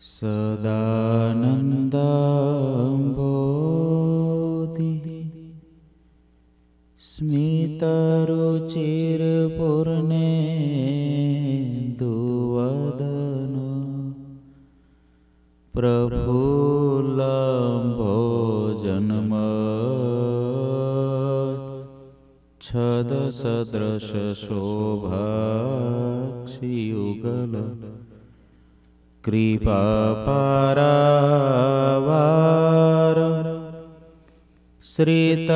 सदानन्दम्भोदिनि स्मितरुचिरपुर्णे दुवदनु प्रभुलम्भो जन्म छदसदृशोभायुगल कृपापरवा श्रितसकलजेवाति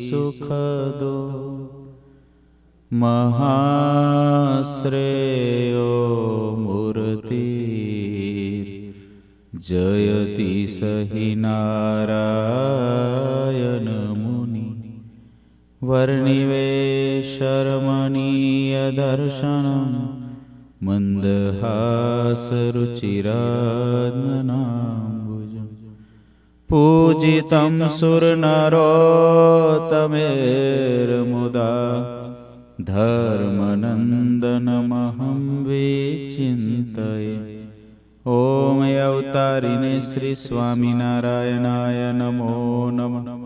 सुखदो महाश्रेयो मूर्ति जयति हि नारा वर्णिवेशर्मयदर्शनं मन्दहासरुचिरन् पूजितं सुरनरोतमेर्मुदा धर्मनन्दनमहं विचिन्तय ॐ अवतारिणे श्रीस्वामिनारायणाय नमो नमः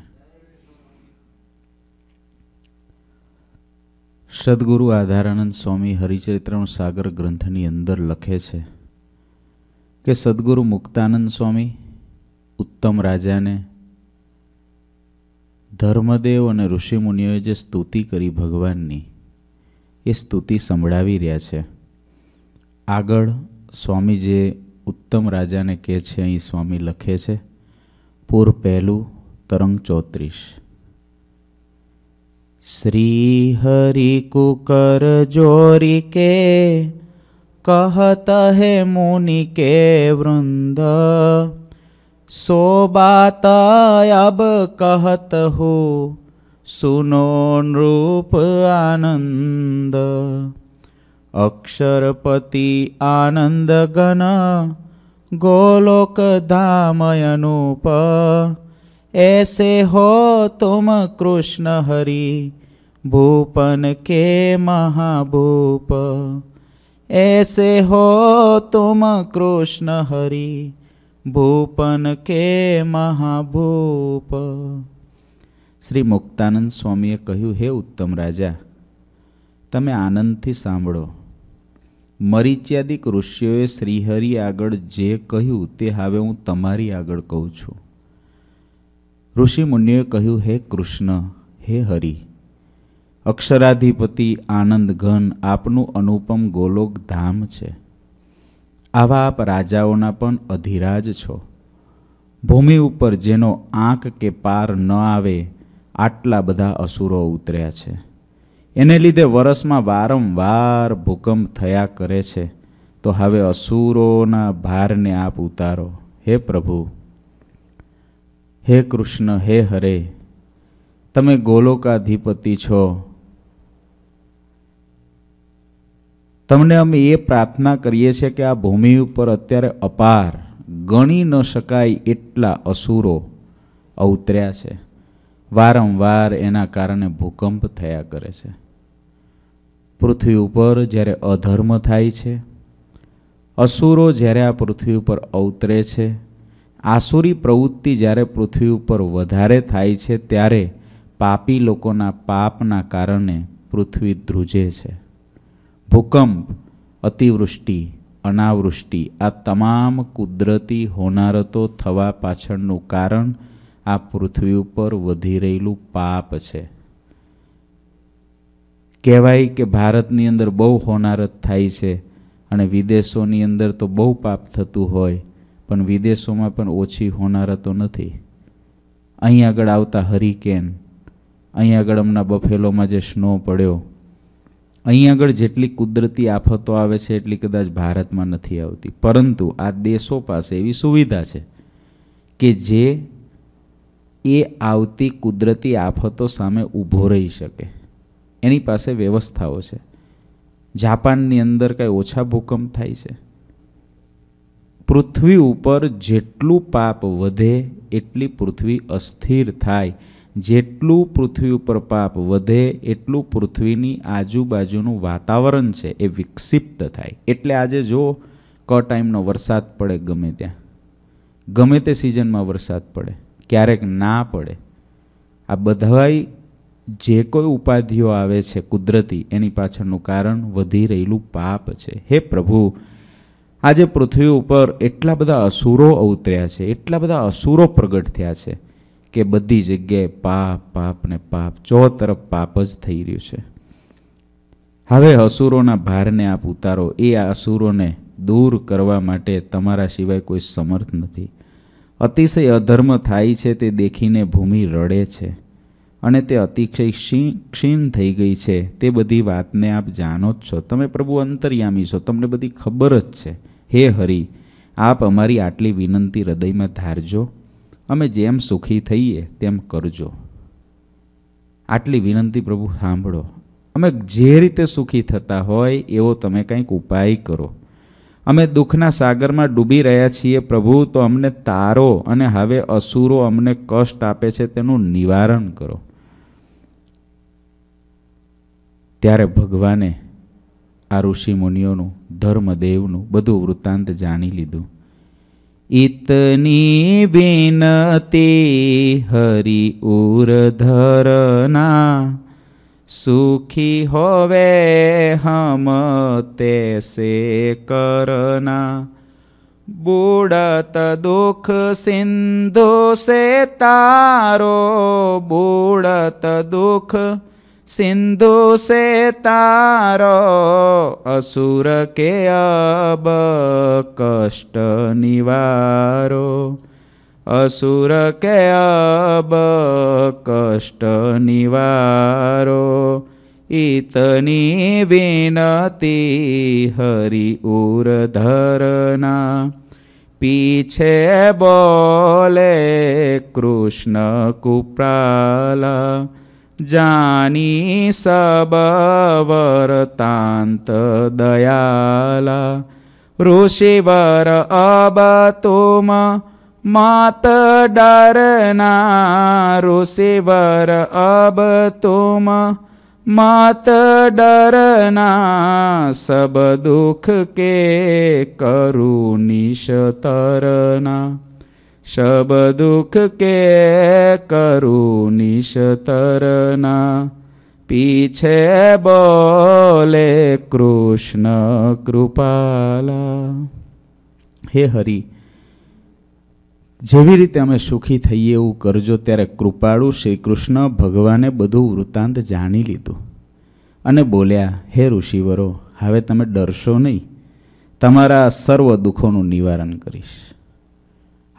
સદગુરુ આધારાનંદ સ્વામી હરિચરિત્રનું સાગર ગ્રંથની અંદર લખે છે કે સદગુરુ મુક્તાનંદ સ્વામી ઉત્તમ રાજાને ધર્મદેવ અને ઋષિમુનિઓએ જે સ્તુતિ કરી ભગવાનની એ સ્તુતિ સંભળાવી રહ્યા છે આગળ સ્વામી જે ઉત્તમ રાજાને કહે છે અહીં સ્વામી લખે છે પૂર પહેલું તરંગ ચોત્રીસ શ્રી હરિ કુકર જોરી કે कहत है मुनि के वृंद सो बात अब कहत हो सुनो नृप आनंद अक्षरपति आनंद गण गोलोक धाम अनुप ऐसे हो तुम कृष्ण हरि भूपन के महाभूप ऐसे हो तुम कृष्ण हरि ભૂપન કે મહાભૂપ શ્રી મુક્તાનંદ સ્વામીએ કહ્યું હે ઉત્તમ રાજા તમે આનંદથી સાંભળો મરીચ્યાદિક ઋષિઓએ શ્રીહરિ આગળ જે કહ્યું તે હવે હું તમારી આગળ કહું છું ઋષિ મુનિએ કહ્યું હે કૃષ્ણ હે હરિ અક્ષરાધિપતિ આનંદ ઘન આપનું અનુપમ ગોલોક ધામ છે આવા આપ રાજાઓના પણ અધિરાજ છો ભૂમિ ઉપર જેનો આંખ કે પાર ન આવે આટલા બધા અસુરો ઉતર્યા છે એને લીધે વરસમાં વારંવાર ભૂકંપ થયા કરે છે તો હવે અસુરોના ભારને આપ ઉતારો હે પ્રભુ હે કૃષ્ણ હે હરે તમે ગોલોકાધિપતિ છો તમને અમે એ પ્રાર્થના કરીએ છીએ કે આ ભૂમિ ઉપર અત્યારે અપાર ગણી ન શકાય એટલા અસુરો અવતર્યા છે વારંવાર એના કારણે ભૂકંપ થયા કરે છે પૃથ્વી ઉપર જ્યારે અધર્મ થાય છે અસુરો જ્યારે આ પૃથ્વી ઉપર અવતરે છે આસુરી પ્રવૃત્તિ જ્યારે પૃથ્વી ઉપર વધારે થાય છે ત્યારે પાપી લોકોના પાપના કારણે પૃથ્વી ધ્રુજે છે ભૂકંપ અતિવૃષ્ટિ અનાવૃષ્ટિ આ તમામ કુદરતી હોનારતો થવા પાછળનું કારણ આ પૃથ્વી ઉપર વધી રહેલું પાપ છે કહેવાય કે ભારતની અંદર બહુ હોનારત થાય છે અને વિદેશોની અંદર તો બહુ પાપ થતું હોય પણ વિદેશોમાં પણ ઓછી હોનારા તો નથી અહીં આગળ આવતા હરિકેન અહીં આગળ હમણાં બફેલોમાં જે સ્નો પડ્યો અહીં આગળ જેટલી કુદરતી આફતો આવે છે એટલી કદાચ ભારતમાં નથી આવતી પરંતુ આ દેશો પાસે એવી સુવિધા છે કે જે એ આવતી કુદરતી આફતો સામે ઊભો રહી શકે એની પાસે વ્યવસ્થાઓ છે જાપાનની અંદર કાંઈ ઓછા ભૂકંપ થાય છે પૃથ્વી ઉપર જેટલું પાપ વધે એટલી પૃથ્વી અસ્થિર થાય જેટલું પૃથ્વી ઉપર પાપ વધે એટલું પૃથ્વીની આજુબાજુનું વાતાવરણ છે એ વિક્ષિપ્ત થાય એટલે આજે જો ક ટાઈમનો વરસાદ પડે ગમે ત્યાં ગમે તે સિઝનમાં વરસાદ પડે ક્યારેક ના પડે આ બધાય જે કોઈ ઉપાધિઓ આવે છે કુદરતી એની પાછળનું કારણ વધી રહેલું પાપ છે હે પ્રભુ આજે પૃથ્વી ઉપર એટલા બધા અસુરો અવતર્યા છે એટલા બધા અસુરો પ્રગટ થયા છે કે બધી જગ્યાએ પાપ પાપ ને પાપ ચો તરફ પાપ જ થઈ રહ્યું છે હવે અસુરોના ભારને આપ ઉતારો એ આ અસુરોને દૂર કરવા માટે તમારા સિવાય કોઈ સમર્થ નથી અતિશય અધર્મ થાય છે તે દેખીને ભૂમિ રડે છે અને તે અતિશય ક્ષીણ થઈ ગઈ છે તે બધી વાતને આપ જાણો જ છો તમે પ્રભુ અંતર્યામી છો તમને બધી ખબર જ છે હે હરિ આપ અમારી આટલી વિનંતી હૃદયમાં ધારજો અમે જેમ સુખી થઈએ તેમ કરજો આટલી વિનંતી પ્રભુ સાંભળો અમે જે રીતે સુખી થતા હોય એવો તમે કંઈક ઉપાય કરો અમે દુઃખના સાગરમાં ડૂબી રહ્યા છીએ પ્રભુ તો અમને તારો અને હવે અસુરો અમને કષ્ટ આપે છે તેનું નિવારણ કરો ત્યારે ભગવાને આ ઋષિ મુનિઓનું ધર્મદેવનું બધું વૃત્તાંત જાણી લીધું ઇતની વિનતી હરિ ઉરધરના સુખી હોવે હમ તેસે કરના બુડત દુઃખ સિંધો સે તારો બુડત દુઃખ સિંધુ સે તારો અસુર કે અબ કષ્ટ નિવારો અસુર કે અબ કષ્ટ નિવારો ઇતની વિનતી હરિ ઉર ધરના પીછે બોલે કૃષ્ણ કુપ્રાલા જાની સબવરતાંત દયાલા ઋષિવર અબતુમ માત ડરના ઋષિવર અબતુમ માત ડરના સબ દુઃખ કે કરુનિશ તરના શબ દુઃખ કે કરું નિશતરના પીછે બોલે કૃષ્ણ કૃપાલા હે હરિ જેવી રીતે અમે સુખી થઈએ એવું કરજો ત્યારે કૃપાળુ શ્રી કૃષ્ણ ભગવાને બધું વૃત્તાંત જાણી લીધું અને બોલ્યા હે ઋષિવરો હવે તમે ડરશો નહીં તમારા સર્વ દુઃખોનું નિવારણ કરીશ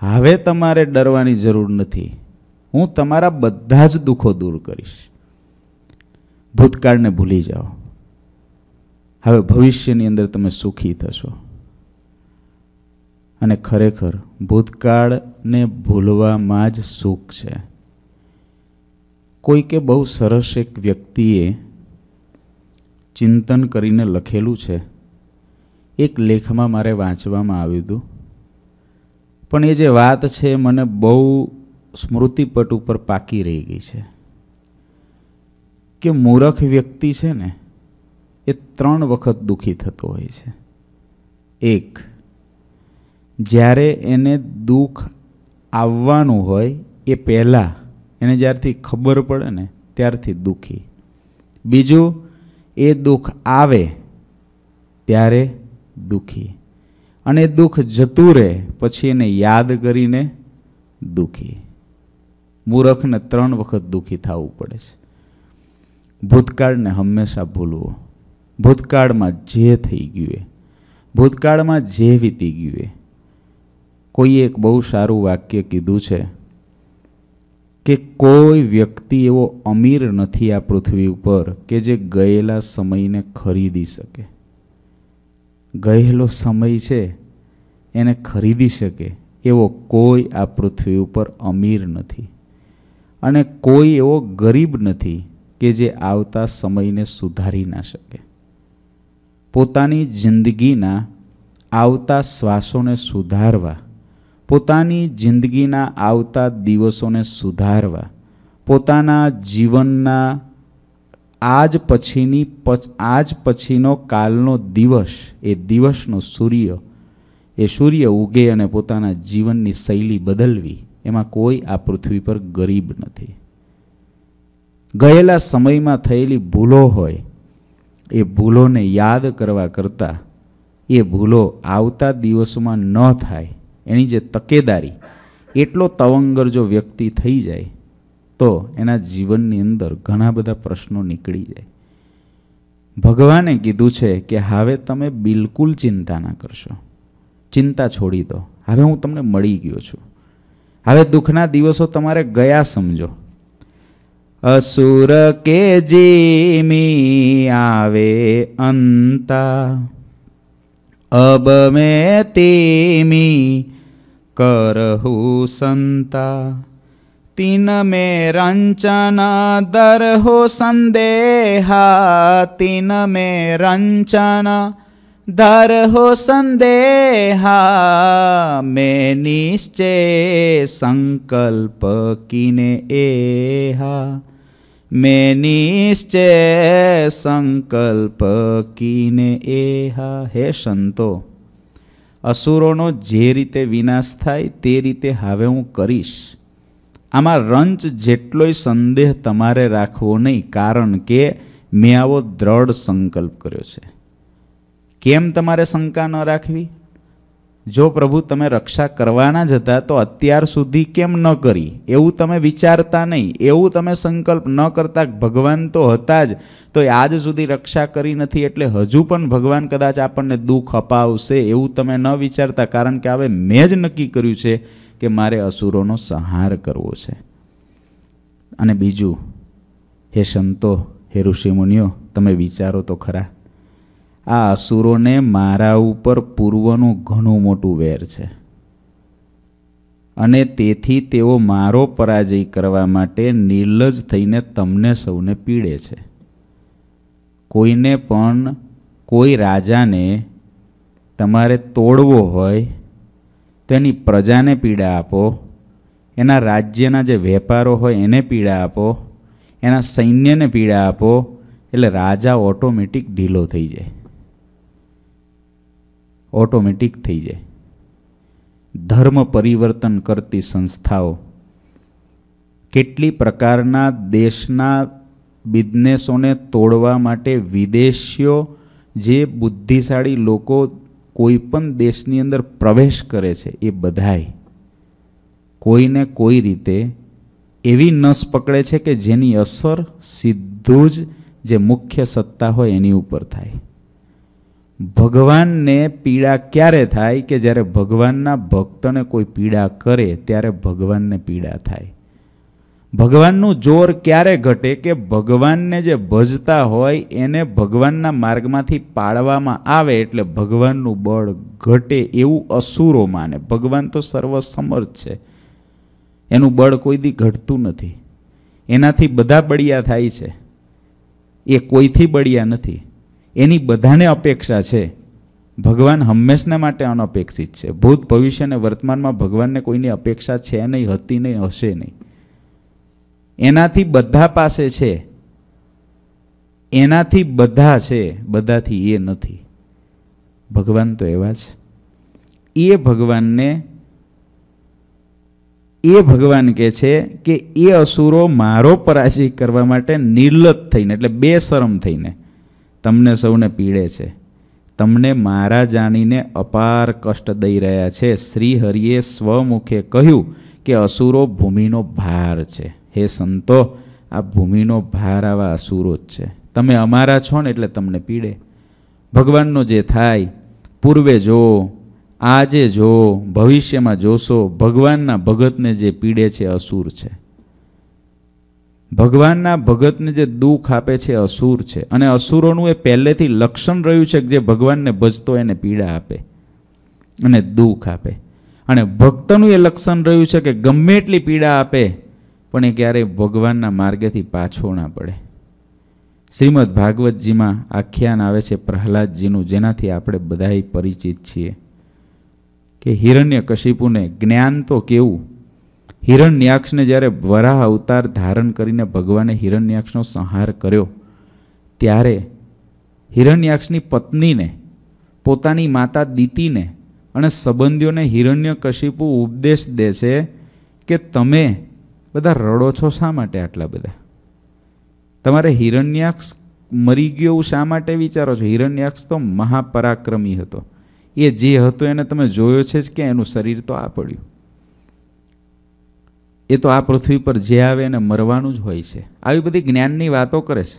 હવે તમારે ડરવાની જરૂર નથી હું તમારા બધા જ દુઃખો દૂર કરીશ ભૂતકાળને ભૂલી જાઓ હવે ભવિષ્યની અંદર તમે સુખી થશો અને ખરેખર ભૂતકાળને ભૂલવામાં જ સુખ છે કોઈકે બહુ સરસ એક વ્યક્તિએ ચિંતન કરીને લખેલું છે એક લેખમાં મારે વાંચવામાં આવ્યું હતું પણ એ જે વાત છે મને બહુ સ્મૃતિપટ ઉપર પાકી રહી ગઈ છે કે મૂરખ વ્યક્તિ છે ને એ ત્રણ વખત દુઃખી થતો હોય છે એક જ્યારે એને દુઃખ આવવાનું હોય એ પહેલાં એને જ્યારથી ખબર પડે ને ત્યારથી દુઃખી બીજું એ દુઃખ આવે ત્યારે દુઃખી અને દુઃખ જતું રહે પછી એને યાદ કરીને દુઃખી મૂરખને ત્રણ વખત દુઃખી થવું પડે છે ભૂતકાળને હંમેશા ભૂલવો ભૂતકાળમાં જે થઈ ગયું એ ભૂતકાળમાં જે વીતી ગયું એ કોઈએ એક બહુ સારું વાક્ય કીધું છે કે કોઈ વ્યક્તિ એવો અમીર નથી આ પૃથ્વી ઉપર કે જે ગયેલા સમયને ખરીદી શકે ગયેલો સમય છે એને ખરીદી શકે એવો કોઈ આ પૃથ્વી ઉપર અમીર નથી અને કોઈ એવો ગરીબ નથી કે જે આવતા સમયને સુધારી ના શકે પોતાની જિંદગીના આવતા શ્વાસોને સુધારવા પોતાની જિંદગીના આવતા દિવસોને સુધારવા પોતાના જીવનના આજ પછીની આજ પછીનો કાલનો દિવસ એ દિવસનો સૂર્ય એ સૂર્ય ઉગે અને પોતાના જીવનની શૈલી બદલવી એમાં કોઈ આ પૃથ્વી પર ગરીબ નથી ગયેલા સમયમાં થયેલી ભૂલો હોય એ ભૂલોને યાદ કરવા કરતાં એ ભૂલો આવતા દિવસોમાં ન થાય એની જે તકેદારી એટલો તવંગર જો વ્યક્તિ થઈ જાય તો એના જીવનની અંદર ઘણા બધા પ્રશ્નો નીકળી જાય ભગવાને કીધું છે કે હવે તમે બિલકુલ ચિંતા ના કરશો ચિંતા છોડી દો હવે હું તમને મળી ગયો છું હવે દુઃખના દિવસો તમારે ગયા સમજો અસુર કે જેમી આવે અંતા અબ મેં તેમી કરહુ સંતા तिन में रञ्चना दर्हो सन्देहा तिन में रञ्चना दर्हो सन्देहा मे निश्चय सङ्कल्प किने एहा मे निश्चय सङ्कल्प किने एहा हे સંતો અસુરોનો જે રીતે વિનાશ થાય તે રીતે હવે હું કરીશ આમાં રંચ જેટલોય સંદેહ તમારે રાખવો નહીં કારણ કે મેં આવો દ્રઢ સંકલ્પ કર્યો છે કેમ તમારે શંકા ન રાખવી જો પ્રભુ તમે રક્ષા કરવાના જ હતા તો અત્યાર સુધી કેમ ન કરી એવું તમે વિચારતા નહીં એવું તમે સંકલ્પ ન કરતા ભગવાન તો હતા જ તો એ આજ સુધી રક્ષા કરી નથી એટલે હજુ પણ ભગવાન કદાચ આપણને દુઃખ અપાવશે એવું તમે ન વિચારતા કારણ કે હવે મેં જ નક્કી કર્યું છે કે મારે અસુરોનો સંહાર કરવો છે અને બીજું હે સંતો હે ઋષિમુનિઓ તમે વિચારો તો ખરા આ અસુરોને મારા ઉપર પૂર્વનું ઘણું મોટું વેર છે અને તેથી તેઓ મારો પરાજય કરવા માટે નિર્લજ થઈને તમને સૌને પીડે છે કોઈને પણ કોઈ રાજાને તમારે તોડવો હોય તેની પ્રજાને પીડા આપો એના રાજ્યના જે વેપારો હોય એને પીડા આપો એના સૈન્યને પીડા આપો એટલે રાજા ઓટોમેટિક ઢીલો થઈ જાય ઓટોમેટિક થઈ જાય ધર્મ પરિવર્તન કરતી સંસ્થાઓ કેટલી પ્રકારના દેશના બિઝનેસોને તોડવા માટે વિદેશીઓ જે બુદ્ધિશાળી લોકો કોઈ પણ દેશની અંદર પ્રવેશ કરે છે એ બધાય કોઈને કોઈ રીતે એવી નસ પકડે છે કે જેની અસર સીધું જ જે મુખ્ય સત્તા હોય એની ઉપર થાય ભગવાનને પીડા ક્યારે થાય કે જ્યારે ભગવાનના ભક્તને કોઈ પીડા કરે ત્યારે ભગવાનને પીડા થાય ભગવાનનું જોર ક્યારે ઘટે કે ભગવાનને જે ભજતા હોય એને ભગવાનના માર્ગમાંથી પાડવામાં આવે એટલે ભગવાનનું બળ ઘટે એવું અસુરો માને ભગવાન તો સર્વસમર્થ છે એનું બળ કોઈ દી ઘટતું નથી એનાથી બધા બળિયા થાય છે એ કોઈથી બળિયા નથી એની બધાને અપેક્ષા છે ભગવાન હંમેશને માટે અનપેક્ષિત છે ભૂત ભવિષ્ય અને વર્તમાનમાં ભગવાનને કોઈની અપેક્ષા છે નહીં હતી નહીં હશે નહીં એનાથી બધા પાસે છે એનાથી બધા છે બધાથી એ નથી ભગવાન તો એવા છે એ ભગવાનને એ ભગવાન કહે છે કે એ અસુરો મારો પરાજય કરવા માટે નિર્લત થઈને એટલે બેશરમ થઈને તમને સૌને પીડે છે તમને મારા જાણીને અપાર કષ્ટ દઈ રહ્યા છે શ્રીહરિએ સ્વમુખે કહ્યું કે અસુરો ભૂમિનો ભાર છે હે સંતો આ ભૂમિનો ભાર આવા અસુરો જ છે તમે અમારા છો ને એટલે તમને પીડે ભગવાનનો જે થાય પૂર્વે જો આજે જો ભવિષ્યમાં જોશો ભગવાનના ભગતને જે પીડે છે અસુર છે ભગવાનના ભગતને જે દુઃખ આપે છે અસુર છે અને અસુરોનું એ પહેલેથી લક્ષણ રહ્યું છે કે જે ભગવાનને ભજતો એને પીડા આપે અને દુઃખ આપે અને ભક્તનું એ લક્ષણ રહ્યું છે કે ગમે એટલી પીડા આપે પણ એ ક્યારેય ભગવાનના માર્ગેથી પાછો ના પડે શ્રીમદ ભાગવતજીમાં આખ્યાન આવે છે પ્રહલાદજીનું જેનાથી આપણે બધાય પરિચિત છીએ કે હિરણ્ય કશિપુને જ્ઞાન તો કેવું હિરણ્યાક્ષને જ્યારે વરાહ અવતાર ધારણ કરીને ભગવાને હિરણ્યાક્ષનો સંહાર કર્યો ત્યારે હિરણ્યાક્ષની પત્નીને પોતાની માતા દીતીને અને સંબંધીઓને હિરણ્ય કશિપુ ઉપદેશ દે છે કે તમે બધા રડો છો શા માટે આટલા બધા તમારે હિરણ્યાક્ષ મરી ગયો શા માટે વિચારો છો હિરણ્યાક્ષ તો મહાપરાક્રમી હતો એ જે હતો એને તમે જોયો છે જ કે એનું શરીર તો આ પડ્યું એ તો આ પૃથ્વી પર જે આવે એને મરવાનું જ હોય છે આવી બધી જ્ઞાનની વાતો કરે છે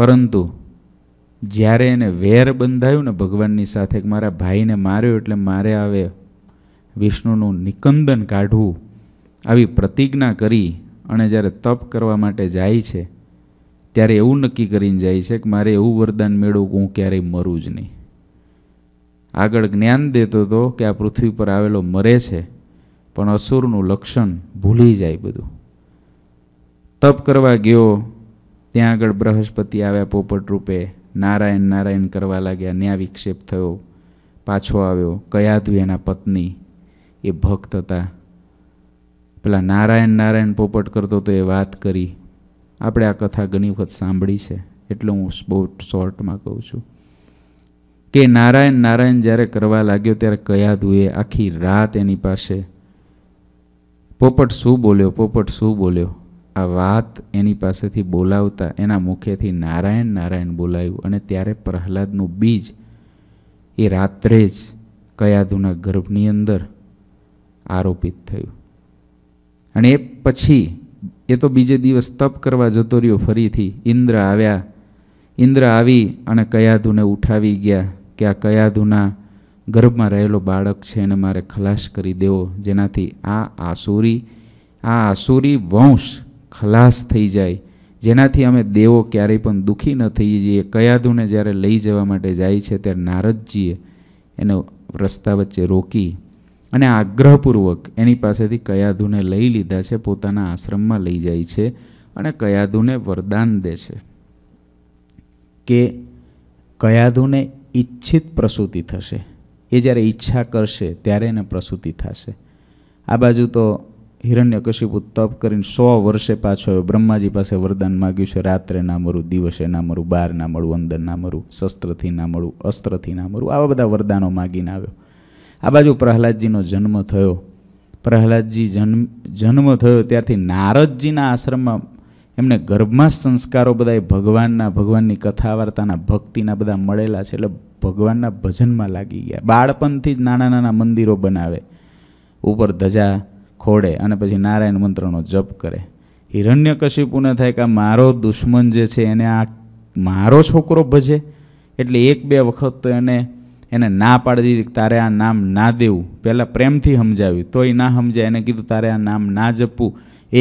પરંતુ જ્યારે એને વેર બંધાયું ને ભગવાનની સાથે મારા ભાઈને માર્યો એટલે મારે આવે વિષ્ણુનું નિકંદન કાઢવું આવી પ્રતિજ્ઞા કરી અને જ્યારે તપ કરવા માટે જાય છે ત્યારે એવું નક્કી કરીને જાય છે કે મારે એવું વરદાન મેળવું કે હું ક્યારેય મરું જ નહીં આગળ જ્ઞાન દેતો હતો કે આ પૃથ્વી પર આવેલો મરે છે પણ અસુરનું લક્ષણ ભૂલી જાય બધું તપ કરવા ગયો ત્યાં આગળ બૃહસ્પતિ આવ્યા પોપટ રૂપે નારાયણ નારાયણ કરવા લાગ્યા ન્યા વિક્ષેપ થયો પાછો આવ્યો કયા કયાધુ એના પત્ની એ ભક્ત હતા પેલા નારાયણ નારાયણ પોપટ કરતો તો એ વાત કરી આપણે આ કથા ઘણી વખત સાંભળી છે એટલે હું બહુ શોર્ટમાં કહું છું કે નારાયણ નારાયણ જ્યારે કરવા લાગ્યો ત્યારે કયા ધુએ આખી રાત એની પાસે પોપટ શું બોલ્યો પોપટ શું બોલ્યો આ વાત એની પાસેથી બોલાવતા એના મુખેથી નારાયણ નારાયણ બોલાયું અને ત્યારે પ્રહલાદનું બીજ એ રાત્રે જ કયાદુના ગર્ભની અંદર આરોપિત થયું અને એ પછી એ તો બીજે દિવસ તપ કરવા જતો રહ્યો ફરીથી ઇન્દ્ર આવ્યા ઇન્દ્ર આવી અને કયાધુને ઉઠાવી ગયા કે આ કયાધુના ગર્ભમાં રહેલો બાળક છે એને મારે ખલાસ કરી દેવો જેનાથી આ આસુરી આ આસુરી વંશ ખલાસ થઈ જાય જેનાથી અમે દેવો ક્યારેય પણ દુઃખી ન થઈ જઈએ કયાધુને જ્યારે લઈ જવા માટે જાય છે ત્યારે નારદજીએ એનો રસ્તા વચ્ચે રોકી અને આગ્રહપૂર્વક એની પાસેથી કયાધુને લઈ લીધા છે પોતાના આશ્રમમાં લઈ જાય છે અને કયાધુને વરદાન દે છે કે કયાધુને ઈચ્છિત પ્રસૂતિ થશે એ જ્યારે ઈચ્છા કરશે ત્યારે એને પ્રસૂતિ થશે આ બાજુ તો હિરણ્યકશિપુ તપ કરીને સો વર્ષે પાછો આવ્યો બ્રહ્માજી પાસે વરદાન માગ્યું છે રાત્રે ના મરું દિવસે ના મરું બહાર ના મળું અંદર ના મરું શસ્ત્રથી ના મળું અસ્ત્રથી ના મરું આવા બધા વરદાનો માગીને આવ્યો આ બાજુ પ્રહલાદજીનો જન્મ થયો પ્રહલાદજી જન્મ જન્મ થયો ત્યારથી નારદજીના આશ્રમમાં એમને ગર્ભમાં સંસ્કારો બધા ભગવાનના ભગવાનની કથા વાર્તાના ભક્તિના બધા મળેલા છે એટલે ભગવાનના ભજનમાં લાગી ગયા બાળપણથી જ નાના નાના મંદિરો બનાવે ઉપર ધજા ખોડે અને પછી નારાયણ મંત્રનો જપ કરે હિરણ્યકશિપુને થાય કે મારો દુશ્મન જે છે એને આ મારો છોકરો ભજે એટલે એક બે વખત તો એને એને ના પાડી દીધી તારે આ નામ ના દેવું પહેલાં પ્રેમથી સમજાવ્યું તોય ના સમજાય એને કીધું તારે આ નામ ના જપવું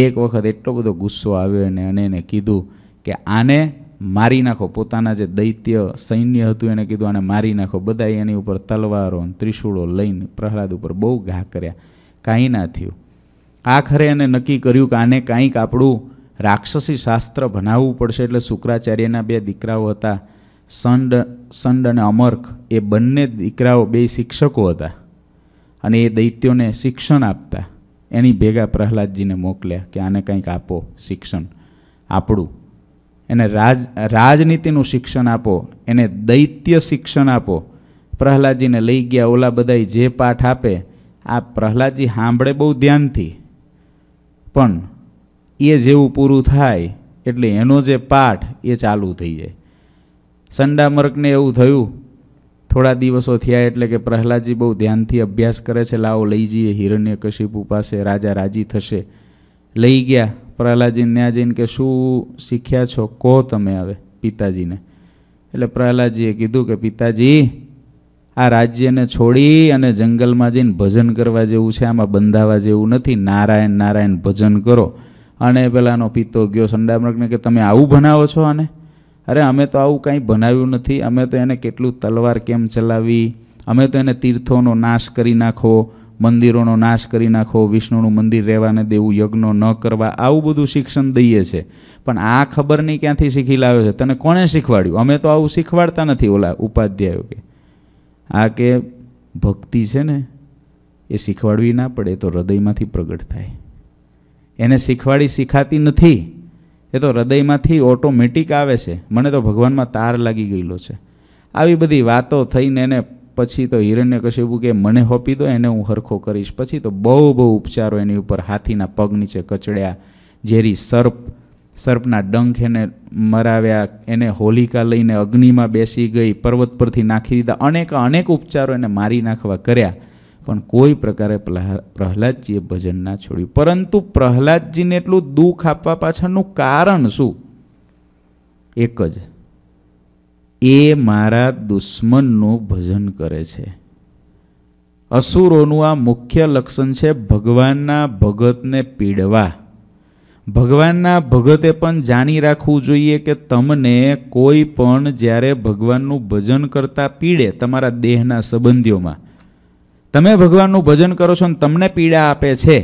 એક વખત એટલો બધો ગુસ્સો આવ્યો એને અને એને કીધું કે આને મારી નાખો પોતાના જે દૈત્ય સૈન્ય હતું એને કીધું આને મારી નાખો બધા એની ઉપર તલવારો ત્રિશુળો લઈને પ્રહલાદ ઉપર બહુ ઘા કર્યા કાંઈ ના થયું આખરે એને નક્કી કર્યું કે આને કાંઈક આપણું રાક્ષસી શાસ્ત્ર ભણાવવું પડશે એટલે શુક્રાચાર્યના બે દીકરાઓ હતા સંડ સંડ અને અમર્ક એ બંને દીકરાઓ બે શિક્ષકો હતા અને એ દૈત્યોને શિક્ષણ આપતા એની ભેગા પ્રહલાદજીને મોકલ્યા કે આને કંઈક આપો શિક્ષણ આપણું એને રાજ રાજનીતિનું શિક્ષણ આપો એને દૈત્ય શિક્ષણ આપો પ્રહલાદજીને લઈ ગયા ઓલા બધા જે પાઠ આપે આ પ્રહલાદજી સાંભળે બહુ ધ્યાનથી પણ એ જેવું પૂરું થાય એટલે એનો જે પાઠ એ ચાલુ થઈ જાય સંડામર્કને એવું થયું થોડા દિવસો થયા એટલે કે પ્રહલાદજી બહુ ધ્યાનથી અભ્યાસ કરે છે લાવો લઈ જઈએ હિરણ્ય કશિપુ પાસે રાજા રાજી થશે લઈ ગયા પ્રહલાદજીને ત્યાં જઈને કે શું શીખ્યા છો કહો તમે હવે પિતાજીને એટલે પ્રહલાદજીએ કીધું કે પિતાજી આ રાજ્યને છોડી અને જંગલમાં જઈને ભજન કરવા જેવું છે આમાં બંધાવા જેવું નથી નારાયણ નારાયણ ભજન કરો અને પેલાનો પિત્તો ગયો સંડામૃગને કે તમે આવું ભણાવો છો આને અરે અમે તો આવું કંઈ બનાવ્યું નથી અમે તો એને કેટલું તલવાર કેમ ચલાવી અમે તો એને તીર્થોનો નાશ કરી નાખો મંદિરોનો નાશ કરી નાખો વિષ્ણુનું મંદિર રહેવાને દેવું યજ્ઞો ન કરવા આવું બધું શિક્ષણ દઈએ છે પણ આ ખબરની ક્યાંથી શીખી લાવ્યો છે તને કોણે શીખવાડ્યું અમે તો આવું શીખવાડતા નથી ઓલા ઉપાધ્યાયો કે આ કે ભક્તિ છે ને એ શીખવાડવી ના પડે એ તો હૃદયમાંથી પ્રગટ થાય એને શીખવાડી શીખાતી નથી એ તો હૃદયમાંથી ઓટોમેટિક આવે છે મને તો ભગવાનમાં તાર લાગી ગયેલો છે આવી બધી વાતો થઈને એને પછી તો હિરણ્યકશિપુ કે મને હોપી દો એને હું હરખો કરીશ પછી તો બહુ બહુ ઉપચારો એની ઉપર હાથીના પગ નીચે કચડ્યા ઝેરી સર્પ સર્પના ડંખ એને મરાવ્યા એને હોલિકા લઈને અગ્નિમાં બેસી ગઈ પર્વત પરથી નાખી દીધા અનેક અનેક ઉપચારો એને મારી નાખવા કર્યા પણ કોઈ પ્રકારે પ્રહલાદજીએ ભજન ના છોડ્યું પરંતુ પ્રહલાદજીને એટલું દુઃખ આપવા પાછળનું કારણ શું એક જ એ મારા દુશ્મનનું ભજન કરે છે અસુરોનું આ મુખ્ય લક્ષણ છે ભગવાનના ભગતને પીડવા ભગવાનના ભગતે પણ જાણી રાખવું જોઈએ કે તમને કોઈ પણ જ્યારે ભગવાનનું ભજન કરતાં પીડે તમારા દેહના સંબંધીઓમાં તમે ભગવાનનું ભજન કરો છો અને તમને પીડા આપે છે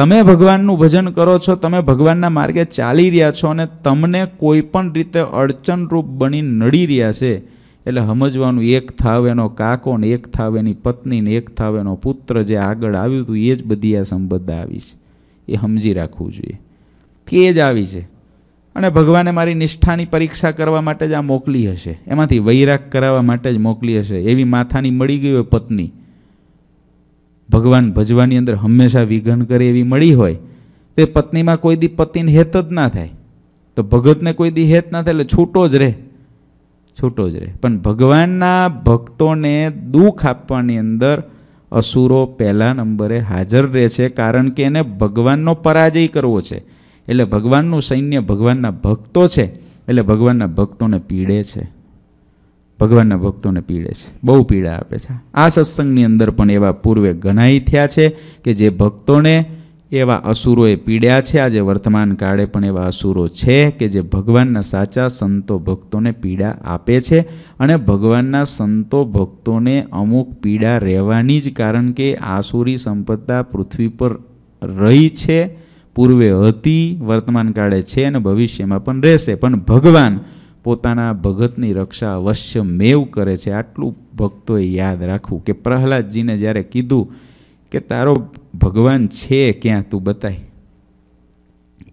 તમે ભગવાનનું ભજન કરો છો તમે ભગવાનના માર્ગે ચાલી રહ્યા છો અને તમને કોઈ પણ રીતે અડચણરૂપ બની નડી રહ્યા છે એટલે સમજવાનું એક થાવ એનો કાકો ને એક થાવ એની પત્ની ને એક થાવ એનો પુત્ર જે આગળ આવ્યું હતું એ જ બધી આ સંબદ્ધ આવી છે એ સમજી રાખવું જોઈએ કે એ જ આવી છે અને ભગવાને મારી નિષ્ઠાની પરીક્ષા કરવા માટે જ આ મોકલી હશે એમાંથી વૈરાગ કરાવવા માટે જ મોકલી હશે એવી માથાની મળી ગઈ હોય પત્ની ભગવાન ભજવાની અંદર હંમેશા વિઘન કરે એવી મળી હોય તે પત્નીમાં કોઈ દી પતિને હેત જ ના થાય તો ભગતને કોઈ દી હેત ના થાય એટલે છૂટો જ રહે છૂટો જ રહે પણ ભગવાનના ભક્તોને દુઃખ આપવાની અંદર અસુરો પહેલા નંબરે હાજર રહે છે કારણ કે એને ભગવાનનો પરાજય કરવો છે એટલે ભગવાનનું સૈન્ય ભગવાનના ભક્તો છે એટલે ભગવાનના ભક્તોને પીડે છે ભગવાનના ભક્તોને પીડે છે બહુ પીડા આપે છે આ સત્સંગની અંદર પણ એવા પૂર્વે ઘણાઈ થયા છે કે જે ભક્તોને એવા અસુરોએ પીડ્યા છે આજે વર્તમાન કાળે પણ એવા અસુરો છે કે જે ભગવાનના સાચા સંતો ભક્તોને પીડા આપે છે અને ભગવાનના સંતો ભક્તોને અમુક પીડા રહેવાની જ કારણ કે આસુરી સંપત્તા પૃથ્વી પર રહી છે પૂર્વે હતી વર્તમાન કાળે છે અને ભવિષ્યમાં પણ રહેશે પણ ભગવાન પોતાના ભગતની રક્ષા અવશ્ય મેવ કરે છે આટલું ભક્તોએ યાદ રાખવું કે પ્રહલાદજીને જ્યારે કીધું કે તારો ભગવાન છે ક્યાં તું બતાય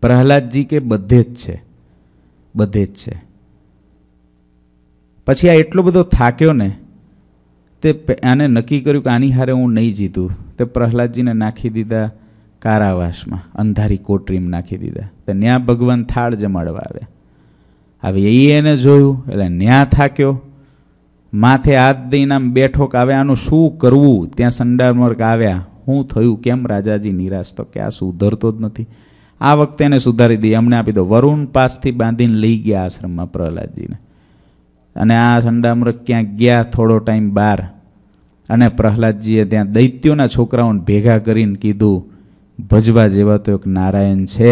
પ્રહલાદજી કે બધે જ છે બધે જ છે પછી આ એટલો બધો થાક્યો ને તે આને નક્કી કર્યું કે આની હારે હું નહીં જીતું તે પ્રહલાદજીને નાખી દીધા કારાવાસમાં અંધારી કોટરીમ નાખી દીધા તો ન્યા ભગવાન થાળ જમાડવા આવ્યા હવે એ એને જોયું એટલે ન્યા થાક્યો માથે હાથ દઈને આમ બેઠો કે આનું શું કરવું ત્યાં સંડામર્ગ આવ્યા શું થયું કેમ રાજાજી નિરાશ તો કે આ સુધરતો જ નથી આ વખતે એને સુધારી દઈએ અમને આપી દો વરુણ પાસથી બાંધીને લઈ ગયા આશ્રમમાં પ્રહલાદજીને અને આ સંડામૃગ ક્યાંક ગયા થોડો ટાઈમ બહાર અને પ્રહલાદજીએ ત્યાં દૈત્યોના છોકરાઓને ભેગા કરીને કીધું ભજવા જેવા તો એક નારાયણ છે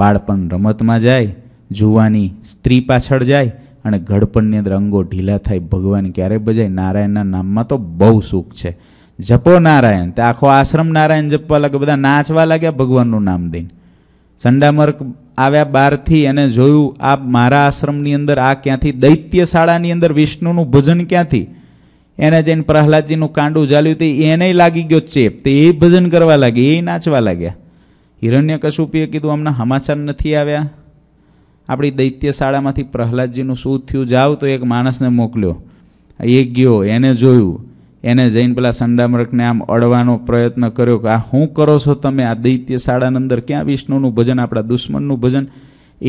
બાળપણ રમતમાં જાય જુવાની સ્ત્રી પાછળ જાય અને ઘડપણની અંદર અંગો ઢીલા થાય ભગવાન ક્યારે બજાય નારાયણના નામમાં તો બહુ સુખ છે જપો નારાયણ તે આખો આશ્રમ નારાયણ જપવા લાગે બધા નાચવા લાગ્યા ભગવાનનું નામ દઈને સંડામર્ક આવ્યા બહારથી એને જોયું આ મારા આશ્રમની અંદર આ ક્યાંથી દૈત્ય શાળાની અંદર વિષ્ણુનું ભજન ક્યાંથી એને જઈને પ્રહલાદજીનું કાંડું ઝાલ્યું તે એને લાગી ગયો ચેપ તે એ ભજન કરવા લાગે એ નાચવા લાગ્યા હિરણ્ય કશુપીએ કીધું અમને સમાચાર નથી આવ્યા આપણી દૈત્ય શાળામાંથી પ્રહલાદજીનું શું થયું જાઓ તો એક માણસને મોકલ્યો એ ગયો એને જોયું એને જઈને પેલા સંડામરકને આમ અડવાનો પ્રયત્ન કર્યો કે આ શું કરો છો તમે આ દૈત્ય શાળાની અંદર ક્યાં વિષ્ણુનું ભજન આપણા દુશ્મનનું ભજન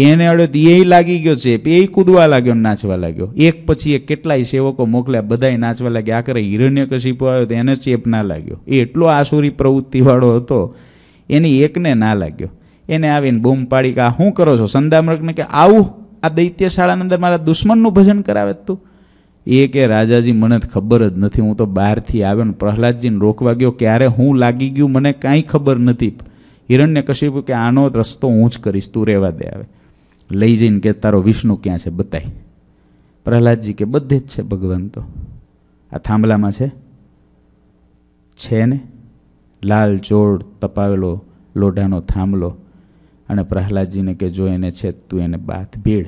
એને અડ્યો તો એ લાગી ગયો છે એ કૂદવા લાગ્યો નાચવા લાગ્યો એક પછી એક કેટલાય સેવકો મોકલ્યા બધાય નાચવા લાગ્યા આખરે હિરણ્યકશિપો આવ્યો તો એને ચેપ ના લાગ્યો એ એટલો આસુરી પ્રવૃત્તિવાળો હતો એની એકને ના લાગ્યો એને આવીને બૂમ પાડી કે આ શું કરો છો સંદામૃગને કે આવું આ દૈત્ય શાળાની અંદર મારા દુશ્મનનું ભજન કરાવે તું એ કે રાજાજી મને ખબર જ નથી હું તો બહારથી આવ્યો ને પ્રહલાદજીને રોકવા ગયો ક્યારે હું લાગી ગયું મને કાંઈ ખબર નથી હિરણ્ય કશ્યપ કે આનો રસ્તો હું જ કરીશ તું રહેવા દે આવે લઈ જઈને કે તારો વિષ્ણુ ક્યાં છે બતાય પ્રહલાદજી કે બધે જ છે ભગવાન તો આ થાંભલામાં છે છે ને લાલ ચોળ તપાવેલો લોઢાનો થાંભલો અને પ્રહલાદજીને કે જો એને તું એને બાથ ભીડ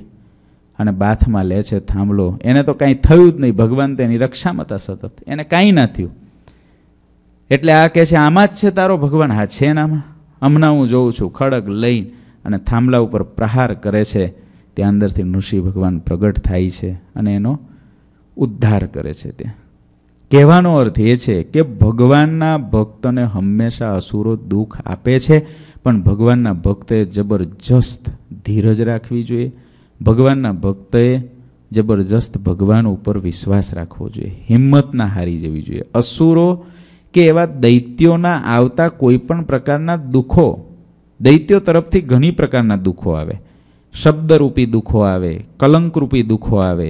અને બાથમાં લે છે થાંભલો એને તો કાંઈ થયું જ નહીં ભગવાન તેની રક્ષામાં હતા સતત એને કાંઈ ના થયું એટલે આ કહે છે આમાં જ છે તારો ભગવાન હા છે એનામાં હમણાં હું જોઉં છું ખડગ લઈ અને થાંભલા ઉપર પ્રહાર કરે છે ત્યાં અંદરથી નૃષિ ભગવાન પ્રગટ થાય છે અને એનો ઉદ્ધાર કરે છે ત્યાં કહેવાનો અર્થ એ છે કે ભગવાનના ભક્તને હંમેશા અસુરો દુઃખ આપે છે પણ ભગવાનના ભક્તે જબરજસ્ત ધીરજ રાખવી જોઈએ ભગવાનના ભક્તએ જબરજસ્ત ભગવાન ઉપર વિશ્વાસ રાખવો જોઈએ હિંમતના હારી જવી જોઈએ અસુરો કે એવા દૈત્યોના આવતા કોઈ પણ પ્રકારના દુઃખો દૈત્યો તરફથી ઘણી પ્રકારના દુઃખો આવે શબ્દરૂપી દુઃખો આવે કલંકરૂપી દુઃખો આવે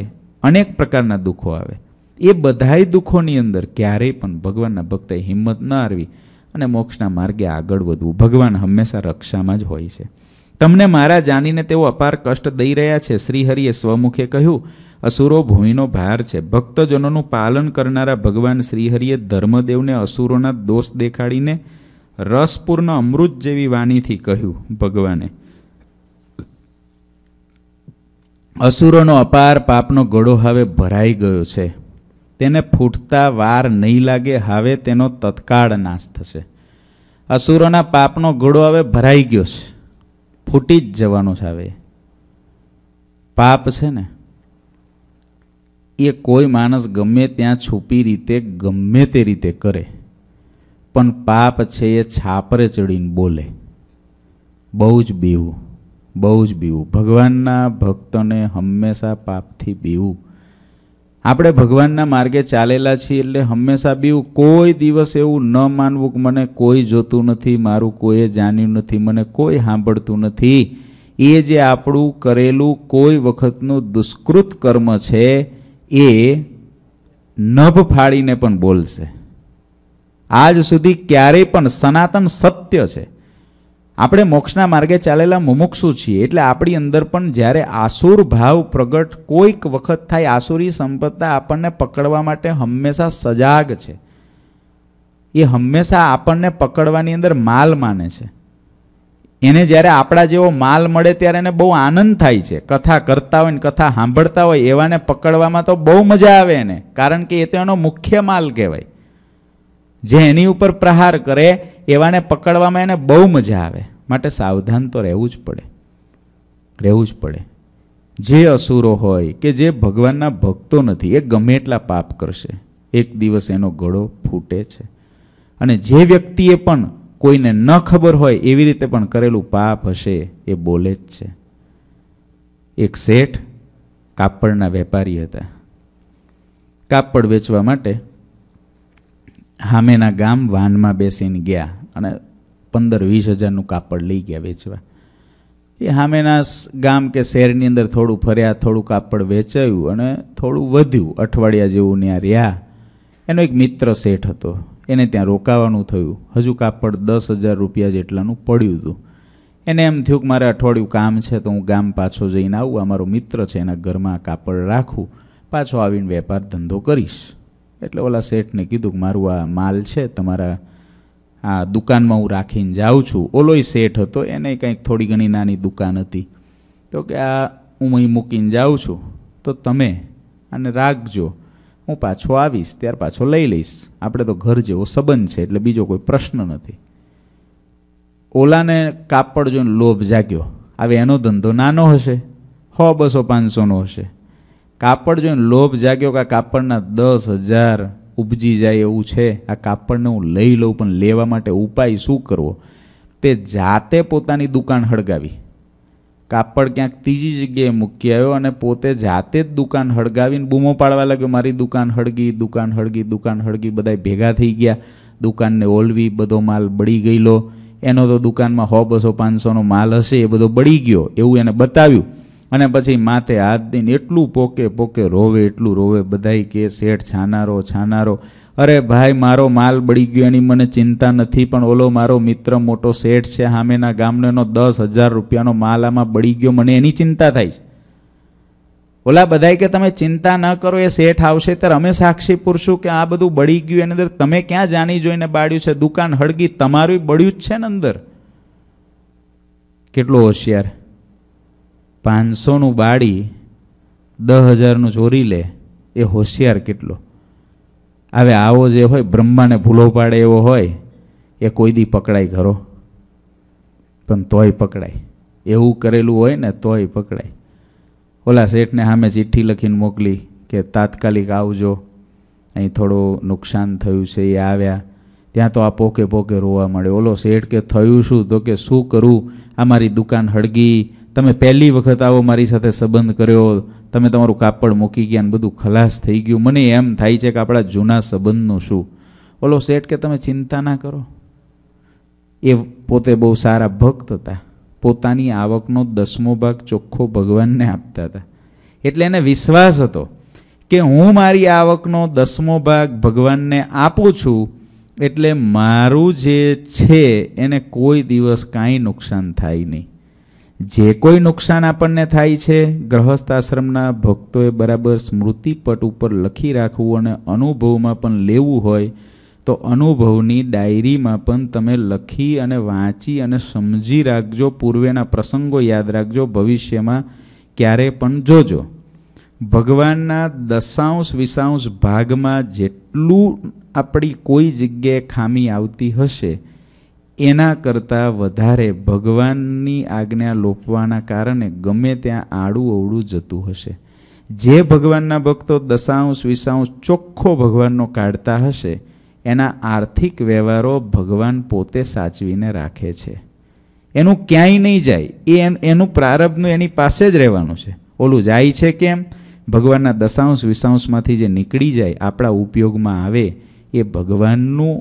અનેક પ્રકારના દુઃખો આવે એ બધાય દુઃખોની અંદર ક્યારેય પણ ભગવાનના ભક્તે હિંમત ન હારવી અને મોક્ષના માર્ગે આગળ વધવું ભગવાન હંમેશા રક્ષામાં જ હોય છે તમને મારા જાણીને તેઓ અપાર કષ્ટ દઈ રહ્યા છે શ્રીહરિએ સ્વમુખે કહ્યું અસુરો ભૂમિનો ભાર છે ભક્તજનોનું પાલન કરનારા ભગવાન શ્રીહરિએ ધર્મદેવને અસુરોના દોષ દેખાડીને રસપૂર્ણ અમૃત જેવી વાણીથી કહ્યું ભગવાને અસુરોનો અપાર પાપનો ઘડો હવે ભરાઈ ગયો છે તેને ફૂટતા વાર નહીં લાગે હવે તેનો તત્કાળ નાશ થશે અસુરોના પાપનો ઘોડો હવે ભરાઈ ગયો છે ફૂટી જ જવાનો છે હવે પાપ છે ને એ કોઈ માણસ ગમે ત્યાં છુપી રીતે ગમે તે રીતે કરે પણ પાપ છે એ છાપરે ચડીને બોલે બહુ જ બીવું બહુ જ બીવું ભગવાનના ભક્તને હંમેશા પાપથી બીવું આપણે ભગવાનના માર્ગે ચાલેલા છીએ એટલે હંમેશા બી કોઈ દિવસ એવું ન માનવું કે મને કોઈ જોતું નથી મારું કોઈએ જાણ્યું નથી મને કોઈ સાંભળતું નથી એ જે આપણું કરેલું કોઈ વખતનું દુષ્કૃત કર્મ છે એ નભ ફાડીને પણ બોલશે આજ સુધી ક્યારેય પણ સનાતન સત્ય છે આપણે મોક્ષના માર્ગે ચાલેલા મુમુક્ષુ છીએ એટલે આપણી અંદર પણ જ્યારે આસુર ભાવ પ્રગટ કોઈક વખત થાય આસુરી સંપત્તા આપણને પકડવા માટે હંમેશા સજાગ છે એ હંમેશા આપણને પકડવાની અંદર માલ માને છે એને જ્યારે આપણા જેવો માલ મળે ત્યારે એને બહુ આનંદ થાય છે કથા કરતા હોય ને કથા સાંભળતા હોય એવાને પકડવામાં તો બહુ મજા આવે એને કારણ કે એ તો એનો મુખ્ય માલ કહેવાય જે એની ઉપર પ્રહાર કરે એવાને પકડવામાં એને બહુ મજા આવે માટે સાવધાન તો રહેવું જ પડે રહેવું જ પડે જે અસુરો હોય કે જે ભગવાનના ભક્તો નથી એ ગમે એટલા પાપ કરશે એક દિવસ એનો ગળો ફૂટે છે અને જે વ્યક્તિએ પણ કોઈને ન ખબર હોય એવી રીતે પણ કરેલું પાપ હશે એ બોલે જ છે એક શેઠ કાપડના વેપારી હતા કાપડ વેચવા માટે હામેના ગામ વાનમાં બેસીને ગયા અને પંદર વીસ હજારનું કાપડ લઈ ગયા વેચવા એ સામેના ગામ કે શહેરની અંદર થોડું ફર્યા થોડું કાપડ વેચાયું અને થોડું વધ્યું અઠવાડિયા જેવું ત્યાં રહ્યા એનો એક મિત્ર શેઠ હતો એને ત્યાં રોકાવાનું થયું હજુ કાપડ દસ હજાર રૂપિયા જેટલાનું પડ્યું હતું એને એમ થયું કે મારે અઠવાડિયું કામ છે તો હું ગામ પાછો જઈને આવું અમારો મિત્ર છે એના ઘરમાં કાપડ રાખું પાછો આવીને વેપાર ધંધો કરીશ એટલે ઓલા શેઠને કીધું કે મારું આ માલ છે તમારા આ દુકાનમાં હું રાખીને જાઉં છું ઓલોય શેઠ હતો એને કંઈક થોડી ઘણી નાની દુકાન હતી તો કે આ હું અહીં મૂકીને જાઉં છું તો તમે આને રાખજો હું પાછો આવીશ ત્યાર પાછો લઈ લઈશ આપણે તો ઘર જેવો સંબંધ છે એટલે બીજો કોઈ પ્રશ્ન નથી ઓલાને કાપડ જોઈને લોભ જાગ્યો હવે એનો ધંધો નાનો હશે હો બસો પાંચસોનો હશે કાપડ જોઈને લોભ જાગ્યો કે કાપડના દસ હજાર ઉપજી જાય એવું છે આ કાપડને હું લઈ લઉં પણ લેવા માટે ઉપાય શું કરવો તે જાતે પોતાની દુકાન હળગાવી કાપડ ક્યાંક ત્રીજી જગ્યાએ મૂકી આવ્યો અને પોતે જાતે જ દુકાન હળગાવીને બૂમો પાડવા લાગ્યો મારી દુકાન હળગી દુકાન હળગી દુકાન હળગી બધા ભેગા થઈ ગયા દુકાનને ઓલવી બધો માલ બળી ગયેલો એનો તો દુકાનમાં સો બસો પાંચસોનો માલ હશે એ બધો બળી ગયો એવું એને બતાવ્યું અને પછી માથે હાથ દઈને એટલું પોકે પોકે રોવે એટલું રોવે બધાય કે શેઠ છાનારો છાનારો અરે ભાઈ મારો માલ બળી ગયો એની મને ચિંતા નથી પણ ઓલો મારો મિત્ર મોટો શેઠ છે સામેના ગામનો દસ હજાર રૂપિયાનો માલ આમાં બળી ગયો મને એની ચિંતા થાય છે ઓલા બધાય કે તમે ચિંતા ન કરો એ શેઠ આવશે ત્યારે અમે સાક્ષી પૂરશું કે આ બધું બળી ગયું એની અંદર તમે ક્યાં જાણી જોઈને બાળ્યું છે દુકાન હળગી તમારું બળ્યું જ છે ને અંદર કેટલો હોશિયાર પાંચસોનું બાળી દસ હજારનું ચોરી લે એ હોશિયાર કેટલો હવે આવો જે હોય બ્રહ્માને ભૂલો પાડે એવો હોય એ કોઈ દી પકડાય ઘરો પણ તોય પકડાય એવું કરેલું હોય ને તોય પકડાય ઓલા શેઠને સામે ચિઠ્ઠી લખીને મોકલી કે તાત્કાલિક આવજો અહીં થોડું નુકસાન થયું છે એ આવ્યા ત્યાં તો આ પોકે પોકે રોવા મળ્યો ઓલો શેઠ કે થયું શું તો કે શું કરું આ મારી દુકાન હળગી તમે પહેલી વખત આવો મારી સાથે સંબંધ કર્યો તમે તમારું કાપડ મૂકી ગયા ને બધું ખલાસ થઈ ગયું મને એમ થાય છે કે આપણા જૂના સંબંધનું શું ઓલો શેઠ કે તમે ચિંતા ના કરો એ પોતે બહુ સારા ભક્ત હતા પોતાની આવકનો દસમો ભાગ ચોખ્ખો ભગવાનને આપતા હતા એટલે એને વિશ્વાસ હતો કે હું મારી આવકનો દસમો ભાગ ભગવાનને આપું છું એટલે મારું જે છે એને કોઈ દિવસ કાંઈ નુકસાન થાય નહીં જે કોઈ નુકસાન આપણને થાય છે ગ્રહસ્થ આશ્રમના ભક્તોએ બરાબર સ્મૃતિપટ ઉપર લખી રાખવું અને અનુભવમાં પણ લેવું હોય તો અનુભવની ડાયરીમાં પણ તમે લખી અને વાંચી અને સમજી રાખજો પૂર્વેના પ્રસંગો યાદ રાખજો ભવિષ્યમાં ક્યારે પણ જોજો ભગવાનના દશાંશ વિશાંશ ભાગમાં જેટલું આપણી કોઈ જગ્યાએ ખામી આવતી હશે એના કરતાં વધારે ભગવાનની આજ્ઞા લોપવાના કારણે ગમે ત્યાં આડું અવળું જતું હશે જે ભગવાનના ભક્તો દશાંશ વિસાંશ ચોખ્ખો ભગવાનનો કાઢતા હશે એના આર્થિક વ્યવહારો ભગવાન પોતે સાચવીને રાખે છે એનું ક્યાંય નહીં જાય એ એનું પ્રારબ્ધનું એની પાસે જ રહેવાનું છે ઓલું જાય છે કેમ ભગવાનના દશાંશ વિશાંશમાંથી જે નીકળી જાય આપણા ઉપયોગમાં આવે એ ભગવાનનું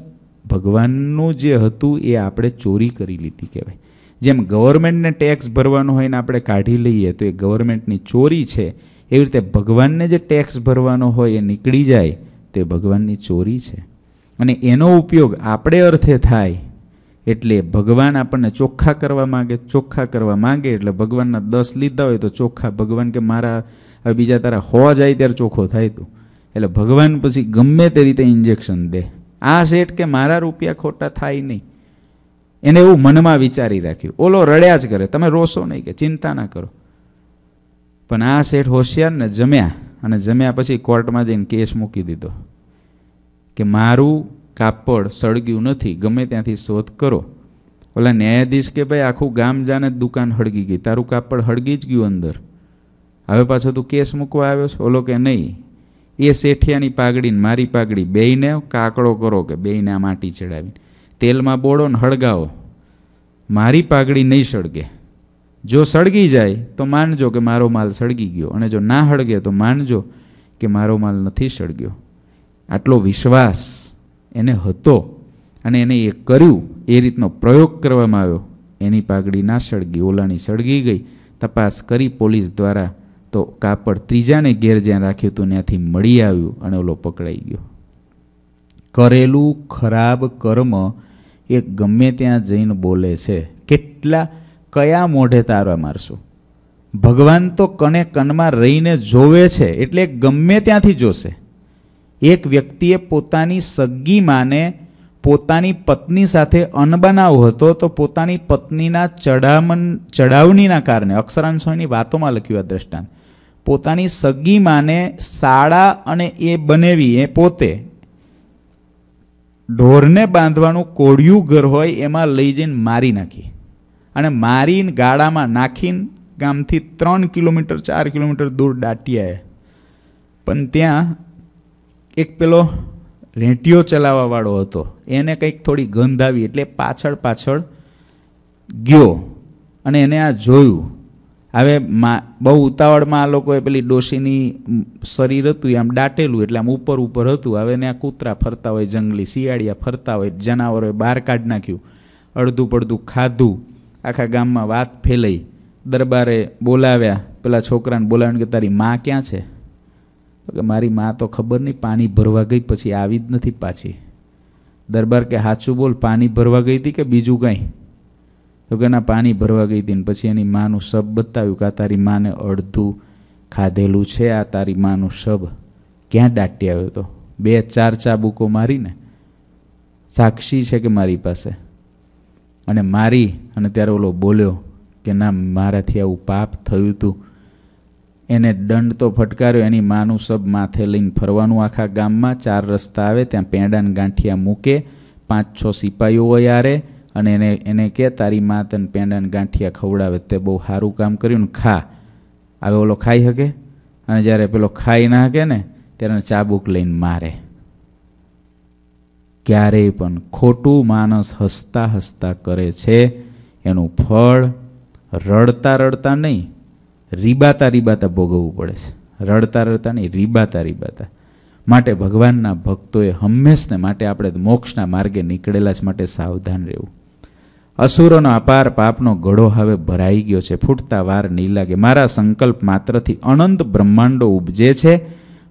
ભગવાનનું જે હતું એ આપણે ચોરી કરી લીધી કહેવાય જેમ ગવર્મેન્ટને ટેક્સ ભરવાનો હોય ને આપણે કાઢી લઈએ તો એ ગવર્મેન્ટની ચોરી છે એવી રીતે ભગવાનને જે ટેક્સ ભરવાનો હોય એ નીકળી જાય તો એ ભગવાનની ચોરી છે અને એનો ઉપયોગ આપણે અર્થે થાય એટલે ભગવાન આપણને ચોખ્ખા કરવા માગે ચોખ્ખા કરવા માગે એટલે ભગવાનના દસ લીધા હોય તો ચોખ્ખા ભગવાન કે મારા બીજા તારા હો જાય ત્યારે ચોખ્ખો થાય તું એટલે ભગવાન પછી ગમે તે રીતે ઇન્જેક્શન દે આ શેઠ કે મારા રૂપિયા ખોટા થાય નહીં એને એવું મનમાં વિચારી રાખ્યું ઓલો રડ્યા જ કરે તમે રોશો નહીં કે ચિંતા ના કરો પણ આ શેઠ હોશિયારને જમ્યા અને જમ્યા પછી કોર્ટમાં જઈને કેસ મૂકી દીધો કે મારું કાપડ સળગ્યું નથી ગમે ત્યાંથી શોધ કરો ઓલા ન્યાયાધીશ કે ભાઈ આખું ગામ જાને જ દુકાન હળગી ગઈ તારું કાપડ હળગી જ ગયું અંદર હવે પાછો તું કેસ મૂકવા આવ્યો છે ઓલો કે નહીં એ શેઠિયાની પાઘડીને મારી પાઘડી બેયને કાકડો કરો કે બેયને આ માટી ચડાવીને તેલમાં બોળો ને હળગાવો મારી પાઘડી નહીં સળગે જો સળગી જાય તો માનજો કે મારો માલ સળગી ગયો અને જો ના સળગે તો માનજો કે મારો માલ નથી સળગ્યો આટલો વિશ્વાસ એને હતો અને એને એ કર્યું એ રીતનો પ્રયોગ કરવામાં આવ્યો એની પાઘડી ના સળગી ઓલાની સળગી ગઈ તપાસ કરી પોલીસ દ્વારા તો કાપડ ત્રીજાને ઘેર જ્યાં રાખ્યું હતું ત્યાંથી મળી આવ્યું અને ઓલો પકડાઈ ગયો કરેલું ખરાબ કર્મ એ ગમે ત્યાં જઈને બોલે છે કેટલા કયા મોઢે તારવા મારશો ભગવાન તો કને કનમાં રહીને જોવે છે એટલે ગમે ત્યાંથી જોશે એક વ્યક્તિએ પોતાની સગી માને પોતાની પત્ની સાથે અનબનાવ હતો તો પોતાની પત્નીના ચડામન ચડાવણીના કારણે અક્ષરાંશોની વાતોમાં લખ્યું આ દ્રષ્ટાંત પોતાની સગી માને શાળા અને એ બનેવી એ પોતે ઢોરને બાંધવાનું કોળિયું ઘર હોય એમાં લઈ જઈને મારી નાખી અને મારીને ગાળામાં નાખીને ગામથી ત્રણ કિલોમીટર ચાર કિલોમીટર દૂર દાટિયાએ પણ ત્યાં એક પેલો રેંટિયો ચલાવવાવાળો હતો એને કંઈક થોડી ગંધ આવી એટલે પાછળ પાછળ ગયો અને એને આ જોયું હવે બહુ ઉતાવળમાં આ લોકોએ પેલી ડોશીની શરીર હતું આમ દાટેલું એટલે આમ ઉપર ઉપર હતું હવે ને આ કૂતરા ફરતા હોય જંગલી શિયાળિયા ફરતા હોય જનાવરોએ બહાર કાઢ નાખ્યું અડધું પડધું ખાધું આખા ગામમાં વાત ફેલાઈ દરબારે બોલાવ્યા પેલા છોકરાને બોલાવીને કે તારી માં ક્યાં છે તો કે મારી માં તો ખબર નહીં પાણી ભરવા ગઈ પછી આવી જ નથી પાછી દરબાર કે સાચું બોલ પાણી ભરવા ગઈ હતી કે બીજું કાંઈ તો કે એના પાણી ભરવા ગઈ હતી ને પછી એની માનું શબ બતાવ્યું કે આ તારી માને અડધું ખાધેલું છે આ તારી માનું શબ ક્યાં દાટી આવ્યો હતો બે ચાર ચાબુકો મારીને સાક્ષી છે કે મારી પાસે અને મારી અને ત્યારે ઓલો બોલ્યો કે ના મારાથી આવું પાપ થયું હતું એને દંડ તો ફટકાર્યો એની માનું સબ માથે લઈને ફરવાનું આખા ગામમાં ચાર રસ્તા આવે ત્યાં પેંડાને ગાંઠિયા મૂકે પાંચ છ સિપાહીઓ હોય આરે અને એને એને કે તારી મા તને પેંડાને ગાંઠિયા ખવડાવે તે બહુ સારું કામ કર્યું ને ખા હવે ઓલો ખાઈ શકે અને જ્યારે પેલો ખાઈ ના શકે ને ત્યારે ચાબુક લઈને મારે ક્યારેય પણ ખોટું માણસ હસતા હસતા કરે છે એનું ફળ રડતા રડતા નહીં રીબાતા રીબાતા ભોગવવું પડે છે રડતા રડતા નહીં રીબાતા રીબાતા માટે ભગવાનના ભક્તોએ હંમેશને માટે આપણે મોક્ષના માર્ગે નીકળેલા જ માટે સાવધાન રહેવું અસુરોનો અપાર પાપનો ઘડો હવે ભરાઈ ગયો છે ફૂટતા વાર નહીં લાગે મારા સંકલ્પ માત્રથી અનંત બ્રહ્માંડો ઉપજે છે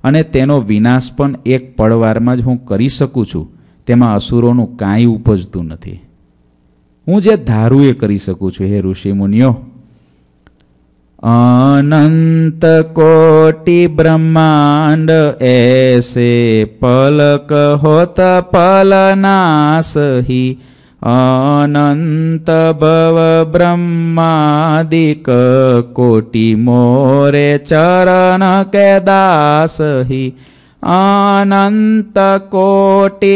અને તેનો વિનાશ પણ એક પળવારમાં જ હું કરી શકું છું તેમાં અસુરોનું કાંઈ ઉપજતું નથી હું જે ધારું એ કરી શકું છું હે ઋષિ મુનિઓ અનંત કોટી બ્રહ્માંડ એસે પલક હોત પલનાસ હી भव ब्रह्मादिक कोटि मोरे चरण के दासहि जम कोटि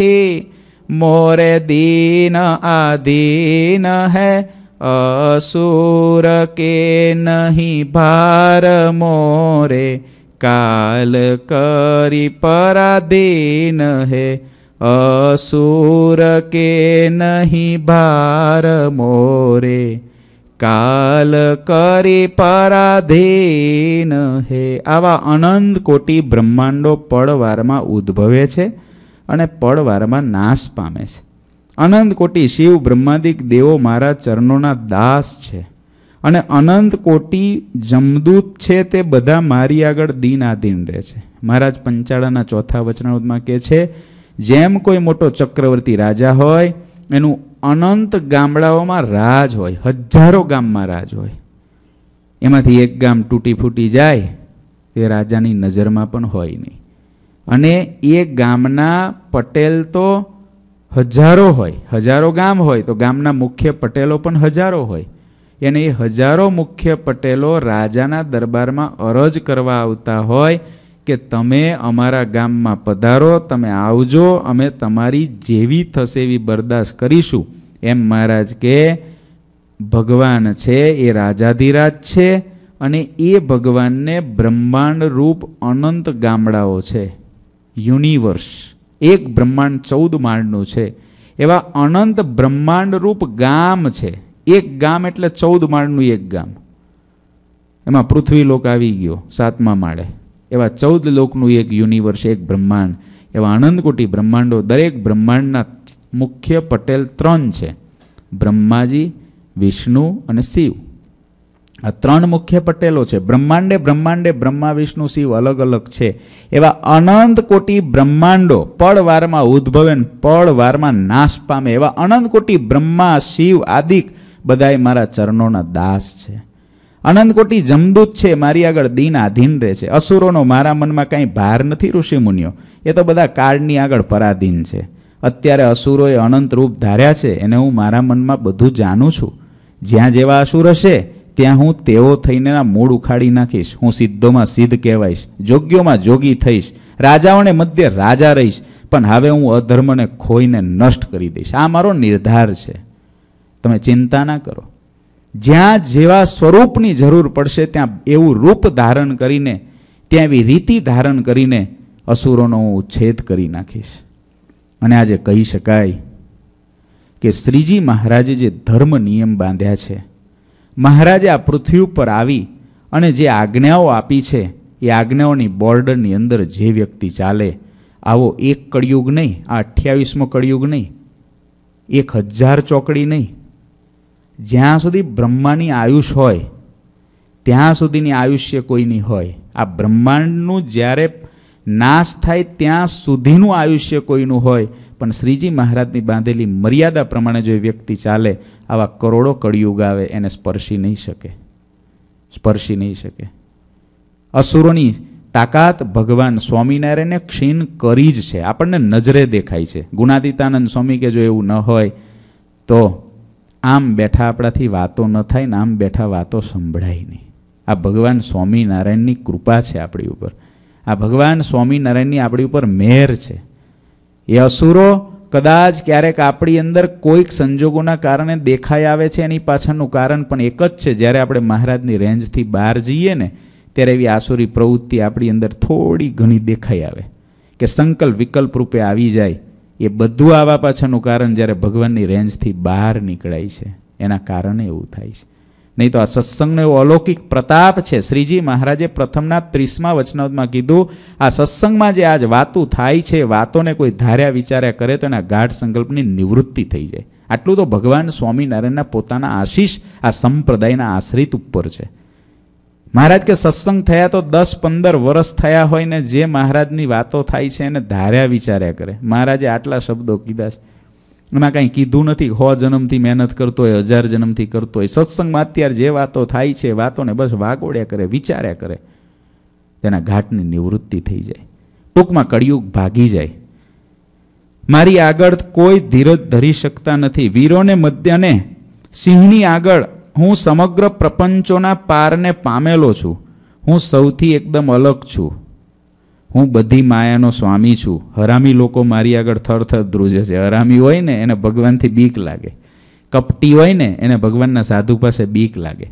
ही मोरे दीन आदीन है असुर के नहीं भार मोरे काल करी परा है અસુર કે નહીં ભાર મોરે કાલ કરી પરાધીન હે આવા અનંત કોટી બ્રહ્માંડો પળવારમાં ઉદ્ભવે છે અને પળવારમાં નાશ પામે છે અનંત કોટી શિવ બ્રહ્માદિક દેવો મારા ચરણોના દાસ છે અને અનંત કોટી જમદૂત છે તે બધા મારી આગળ દિન આધીન રહે છે મહારાજ પંચાળાના ચોથા વચનામૃતમાં કહે છે જેમ કોઈ મોટો ચક્રવર્તી રાજા હોય એનું અનંત ગામડાઓમાં રાજ હોય હજારો ગામમાં રાજ હોય એમાંથી એક ગામ તૂટી ફૂટી જાય એ રાજાની નજરમાં પણ હોય નહીં અને એ ગામના પટેલ તો હજારો હોય હજારો ગામ હોય તો ગામના મુખ્ય પટેલો પણ હજારો હોય એને એ હજારો મુખ્ય પટેલો રાજાના દરબારમાં અરજ કરવા આવતા હોય કે તમે અમારા ગામમાં પધારો તમે આવજો અમે તમારી જેવી થશે એવી બરદાસ્ત કરીશું એમ મહારાજ કે ભગવાન છે એ રાજાધિરાજ છે અને એ ભગવાનને બ્રહ્માંડરૂપ અનંત ગામડાઓ છે યુનિવર્સ એક બ્રહ્માંડ ચૌદ માળનું છે એવા અનંત બ્રહ્માંડરૂપ ગામ છે એક ગામ એટલે ચૌદ માળનું એક ગામ એમાં પૃથ્વી લોક આવી ગયો સાતમા માળે એવા ચૌદ લોકનું એક યુનિવર્સ એક બ્રહ્માંડ એવા આનંદકોટી બ્રહ્માંડો દરેક બ્રહ્માંડના મુખ્ય પટેલ ત્રણ છે બ્રહ્માજી વિષ્ણુ અને શિવ આ ત્રણ મુખ્ય પટેલો છે બ્રહ્માંડે બ્રહ્માંડે બ્રહ્મા વિષ્ણુ શિવ અલગ અલગ છે એવા અનંત કોટી બ્રહ્માંડો પળવારમાં ઉદ્ભવે ને પળવારમાં નાશ પામે એવા અનંત કોટી બ્રહ્મા શિવ આદિક બધાય મારા ચરણોના દાસ છે અનંતકોટી જમદૂત છે મારી આગળ દિન આધીન રહે છે અસુરોનો મારા મનમાં કાંઈ ભાર નથી ઋષિમુનિઓ એ તો બધા કાળની આગળ પરાધીન છે અત્યારે અસુરોએ અનંત રૂપ ધાર્યા છે એને હું મારા મનમાં બધું જાણું છું જ્યાં જેવા અસુર હશે ત્યાં હું તેઓ થઈને મૂળ ઉખાડી નાખીશ હું સિદ્ધોમાં સિદ્ધ કહેવાઈશ જોગ્યોમાં જોગી થઈશ રાજાઓને મધ્ય રાજા રહીશ પણ હવે હું અધર્મને ખોઈને નષ્ટ કરી દઈશ આ મારો નિર્ધાર છે તમે ચિંતા ના કરો જ્યાં જેવા સ્વરૂપની જરૂર પડશે ત્યાં એવું રૂપ ધારણ કરીને ત્યાં એવી રીતિ ધારણ કરીને અસુરોનો હું ઉચ્છેદ કરી નાખીશ અને આજે કહી શકાય કે શ્રીજી મહારાજે જે ધર્મ નિયમ બાંધ્યા છે મહારાજે આ પૃથ્વી ઉપર આવી અને જે આજ્ઞાઓ આપી છે એ આજ્ઞાઓની બોર્ડરની અંદર જે વ્યક્તિ ચાલે આવો એક કળિયુગ નહીં આ અઠ્યાવીસમો કળિયુગ નહીં એક હજાર ચોકડી નહીં જ્યાં સુધી બ્રહ્માની આયુષ હોય ત્યાં સુધીની આયુષ્ય કોઈની હોય આ બ્રહ્માંડનું જ્યારે નાશ થાય ત્યાં સુધીનું આયુષ્ય કોઈનું હોય પણ શ્રીજી મહારાજની બાંધેલી મર્યાદા પ્રમાણે જો એ વ્યક્તિ ચાલે આવા કરોડો કળિયુગ આવે એને સ્પર્શી નહીં શકે સ્પર્શી નહીં શકે અસુરોની તાકાત ભગવાન સ્વામિનારાયણને ક્ષીણ કરી જ છે આપણને નજરે દેખાય છે ગુણાદિતાનંદ સ્વામી કે જો એવું ન હોય તો આમ બેઠા આપણાથી વાતો ન થાય ને આમ બેઠા વાતો સંભળાય નહીં આ ભગવાન સ્વામિનારાયણની કૃપા છે આપણી ઉપર આ ભગવાન સ્વામિનારાયણની આપણી ઉપર મહેર છે એ અસુરો કદાચ ક્યારેક આપણી અંદર કોઈક સંજોગોના કારણે દેખાઈ આવે છે એની પાછળનું કારણ પણ એક જ છે જ્યારે આપણે મહારાજની રેન્જથી બહાર જઈએ ને ત્યારે એવી આસુરી પ્રવૃત્તિ આપણી અંદર થોડી ઘણી દેખાઈ આવે કે સંકલ્પ વિકલ્પ રૂપે આવી જાય એ બધું આવવા પાછળનું કારણ જ્યારે ભગવાનની રેન્જથી બહાર નીકળાય છે એના કારણે એવું થાય છે નહીં તો આ સત્સંગનો એવો અલૌકિક પ્રતાપ છે શ્રીજી મહારાજે પ્રથમના ત્રીસમા વચનાવતમાં કીધું આ સત્સંગમાં જે આજ વાતું થાય છે વાતોને કોઈ ધાર્યા વિચાર્યા કરે તો એના ગાઢ સંકલ્પની નિવૃત્તિ થઈ જાય આટલું તો ભગવાન સ્વામિનારાયણના પોતાના આશીષ આ સંપ્રદાયના આશ્રિત ઉપર છે મહારાજ કે સત્સંગ થયા તો દસ પંદર વર્ષ થયા હોય ને જે મહારાજની વાતો થાય છે એને ધાર્યા વિચાર્યા કરે મહારાજે આટલા શબ્દો કીધા છે એમાં કાંઈ કીધું નથી હો જન્મથી મહેનત કરતો હોય હજાર જન્મથી કરતો હોય સત્સંગમાં અત્યારે જે વાતો થાય છે વાતોને બસ વાગોડ્યા કરે વિચાર્યા કરે તેના ઘાટની નિવૃત્તિ થઈ જાય ટૂંકમાં કળિયુગ ભાગી જાય મારી આગળ કોઈ ધીરજ ધરી શકતા નથી વીરોને મધ્યને સિંહની આગળ હું સમગ્ર પ્રપંચોના પારને પામેલો છું હું સૌથી એકદમ અલગ છું હું બધી માયાનો સ્વામી છું હરામી લોકો મારી આગળ થરથર ધ્રુજે છે હરામી હોય ને એને ભગવાનથી બીક લાગે કપટી હોય ને એને ભગવાનના સાધુ પાસે બીક લાગે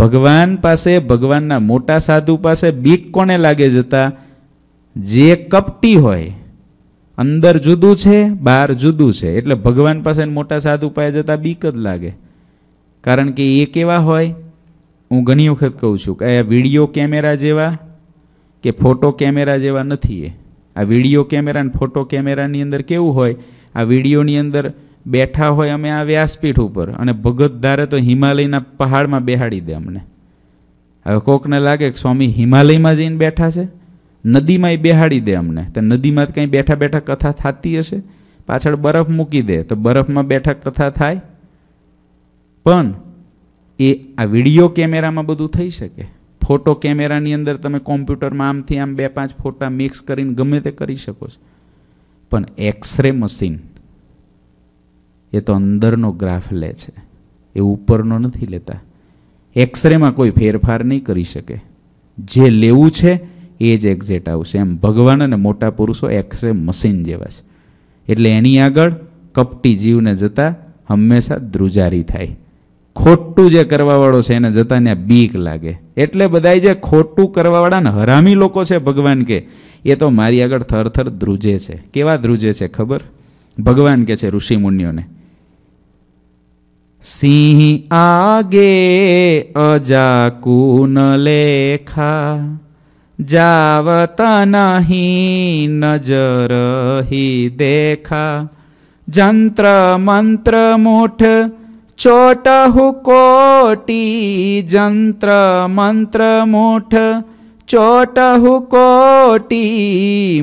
ભગવાન પાસે ભગવાનના મોટા સાધુ પાસે બીક કોને લાગે જતા જે કપટી હોય અંદર જુદું છે બહાર જુદું છે એટલે ભગવાન પાસે મોટા સાધુ પાસે જતાં બીક જ લાગે કારણ કે એ કેવા હોય હું ઘણી વખત કહું છું કે આ વિડીયો કેમેરા જેવા કે ફોટો કેમેરા જેવા નથી એ આ વિડીયો કેમેરા અને ફોટો કેમેરાની અંદર કેવું હોય આ વિડીયોની અંદર બેઠા હોય અમે આ વ્યાસપીઠ ઉપર અને ભગત ધારે તો હિમાલયના પહાડમાં બેહાડી દે અમને હવે કોકને લાગે કે સ્વામી હિમાલયમાં જઈને બેઠા છે નદીમાં એ બેહાડી દે અમને તો નદીમાં કંઈ બેઠા બેઠા કથા થતી હશે પાછળ બરફ મૂકી દે તો બરફમાં બેઠા કથા થાય પણ એ આ વિડીયો કેમેરામાં બધું થઈ શકે ફોટો કેમેરાની અંદર તમે કોમ્પ્યુટરમાં આમથી આમ બે પાંચ ફોટા મિક્સ કરીને ગમે તે કરી શકો છો પણ એક્સરે મશીન એ તો અંદરનો ગ્રાફ લે છે એ ઉપરનો નથી લેતા એક્સરેમાં કોઈ ફેરફાર નહીં કરી શકે જે લેવું છે એ જ એક્ઝેટ આવશે એમ ભગવાન અને મોટા પુરુષો એક્સરે મશીન જેવા છે એટલે એની આગળ કપટી જીવને જતાં હંમેશા ધ્રુજારી થાય ખોટું જે કરવાવાળો છે એને જતા ત્યાં બીક લાગે એટલે બધાય જે ખોટું કરવાવાળાને હરામી લોકો છે ભગવાન કે એ તો મારી આગળ થરથર ધ્રુજે છે કેવા ધ્રુજે છે ખબર ભગવાન કે છે ઋષિ મુનિઓને સિંહ આગે અજાકુન લેખા જાવતા નહીં નજર દેખા જંત્ર મંત્ર મુઠ चोट चोटहु कोटि जंत्र मंत्र मुठ चोटहु कोटि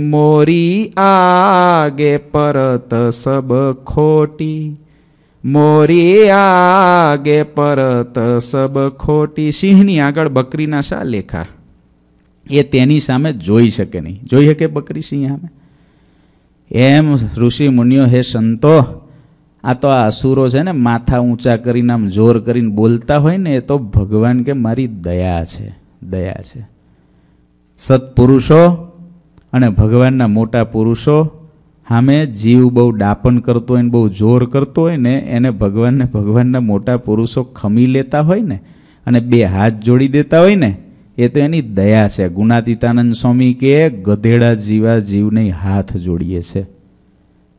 मोरी आगे परत सब खोटी मोरी आगे परत सब खोटी सिंहनी आग बकरी ना शा लेखा ये सामे जोई सके नहीं जोई है के बकरी सिंह आम ऋषि मुनियो हे संतो આ તો આ અસુરો છે ને માથા ઊંચા કરીને આમ જોર કરીને બોલતા હોય ને એ તો ભગવાન કે મારી દયા છે દયા છે સત્પુરુષો અને ભગવાનના મોટા પુરુષો સામે જીવ બહુ ડાપણ કરતો હોય ને બહુ જોર કરતો હોય ને એને ભગવાનને ભગવાનના મોટા પુરુષો ખમી લેતા હોય ને અને બે હાથ જોડી દેતા હોય ને એ તો એની દયા છે ગુણાતીતાનંદ સ્વામી કે ગધેડા જીવા જીવને હાથ જોડીએ છે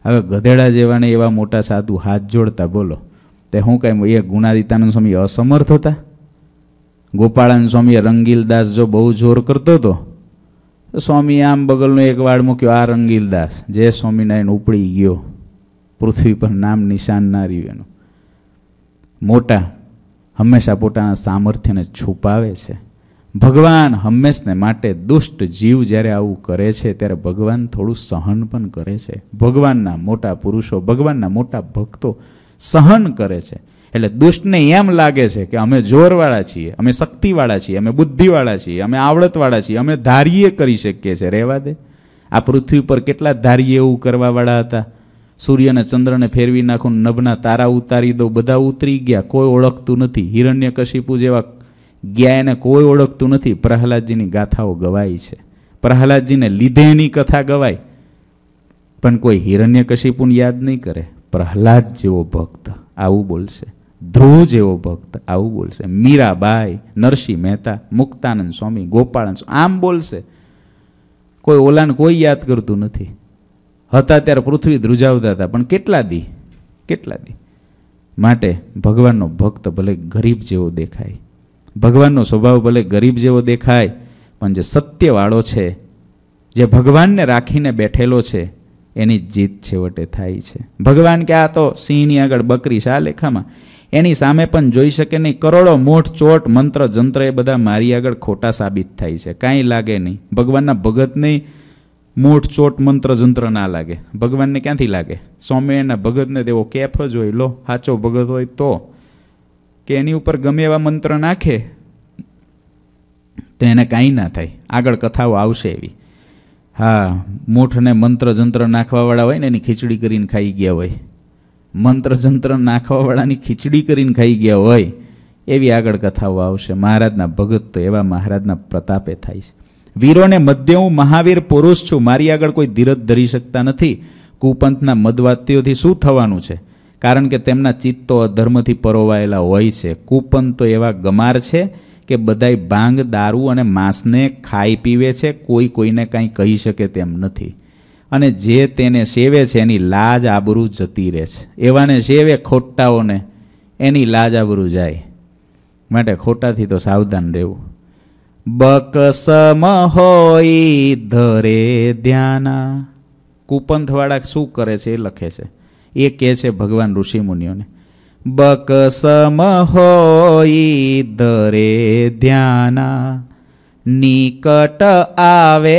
હવે ગધેડા જેવાને એવા મોટા સાધુ હાથ જોડતા બોલો તે હું કાંઈ એ ગુણાદિતાનંદ સ્વામી અસમર્થ હતા ગોપાળાનંદ સ્વામીએ રંગીલદાસ જો બહુ જોર કરતો હતો સ્વામીએ આમ બગલનું એક વાળ મૂક્યો આ રંગીલદાસ જે સ્વામિનારાયણ ઉપડી ગયો પૃથ્વી પર નામ નિશાન ના રહ્યું એનું મોટા હંમેશા પોતાના સામર્થ્યને છુપાવે છે ભગવાન હંમેશને માટે દુષ્ટ જીવ જ્યારે આવું કરે છે ત્યારે ભગવાન થોડું સહન પણ કરે છે ભગવાનના મોટા પુરુષો ભગવાનના મોટા ભક્તો સહન કરે છે એટલે દુષ્ટને એમ લાગે છે કે અમે જોરવાળા છીએ અમે શક્તિવાળા છીએ અમે બુદ્ધિવાળા છીએ અમે આવડતવાળા છીએ અમે ધારીએ કરી શકીએ છીએ રહેવા દે આ પૃથ્વી પર કેટલા ધારીએ એવું કરવાવાળા હતા સૂર્યને ચંદ્રને ફેરવી નાખું નભના તારા ઉતારી દો બધા ઉતરી ગયા કોઈ ઓળખતું નથી હિરણ્યકશિપુ જેવા ગયા એને કોઈ ઓળખતું નથી પ્રહલાદજીની ગાથાઓ ગવાય છે પ્રહલાદજીને લીધે એની કથા ગવાય પણ કોઈ હિરણ્યકશિપુને યાદ નહીં કરે પ્રહલાદ જેવો ભક્ત આવું બોલશે ધ્રુવ જેવો ભક્ત આવું બોલશે મીરાબાઈ નરસિંહ મહેતા મુક્તાનંદ સ્વામી ગોપાળન આમ બોલશે કોઈ ઓલાને કોઈ યાદ કરતું નથી હતા ત્યારે પૃથ્વી ધ્રુજાવતા હતા પણ કેટલા દી કેટલા દી માટે ભગવાનનો ભક્ત ભલે ગરીબ જેવો દેખાય ભગવાનનો સ્વભાવ ભલે ગરીબ જેવો દેખાય પણ જે સત્યવાળો છે જે ભગવાનને રાખીને બેઠેલો છે એની જીત છેવટે થાય છે ભગવાન કે આ તો સિંહની આગળ બકરી શા લેખામાં એની સામે પણ જોઈ શકે નહીં કરોડો મોઠ ચોટ મંત્ર જંત્ર એ બધા મારી આગળ ખોટા સાબિત થાય છે કાંઈ લાગે નહીં ભગવાનના ભગતની મોઠ ચોટ મંત્ર જંત્ર ના લાગે ભગવાનને ક્યાંથી લાગે સ્વામિનારાયણના ભગતને તેવો કેફ જ હોય લો સાચો ભગત હોય તો કે એની ઉપર ગમે એવા મંત્ર નાખે તો એને કાંઈ ના થાય આગળ કથાઓ આવશે એવી હા મૂઠને મંત્ર જંત્ર નાખવાવાળા હોય ને એની ખીચડી કરીને ખાઈ ગયા હોય મંત્ર જંત્ર નાખવાવાળાની ખીચડી કરીને ખાઈ ગયા હોય એવી આગળ કથાઓ આવશે મહારાજના ભગત તો એવા મહારાજના પ્રતાપે થાય છે વીરોને મધ્ય હું મહાવીર પુરુષ છું મારી આગળ કોઈ ધીરજ ધરી શકતા નથી કુપંથના મદવાત્યોથી શું થવાનું છે કારણ કે તેમના ચિત્તો અધર્મથી પરોવાયેલા હોય છે કૂપન તો એવા ગમાર છે કે બધાય ભાંગ દારૂ અને માંસને ખાઈ પીવે છે કોઈ કોઈને કાંઈ કહી શકે તેમ નથી અને જે તેને સેવે છે એની લાજ આબરૂ જતી રહે છે એવાને સેવે ખોટાઓને એની લાજ આબરૂ જાય માટે ખોટાથી તો સાવધાન રહેવું બક હોય ધરે ધ્યાના કુપંથવાળા શું કરે છે એ લખે છે ये कहे भगवान ऋषि मुनियों ने बक सम हो दरे ध्याना निकट आवे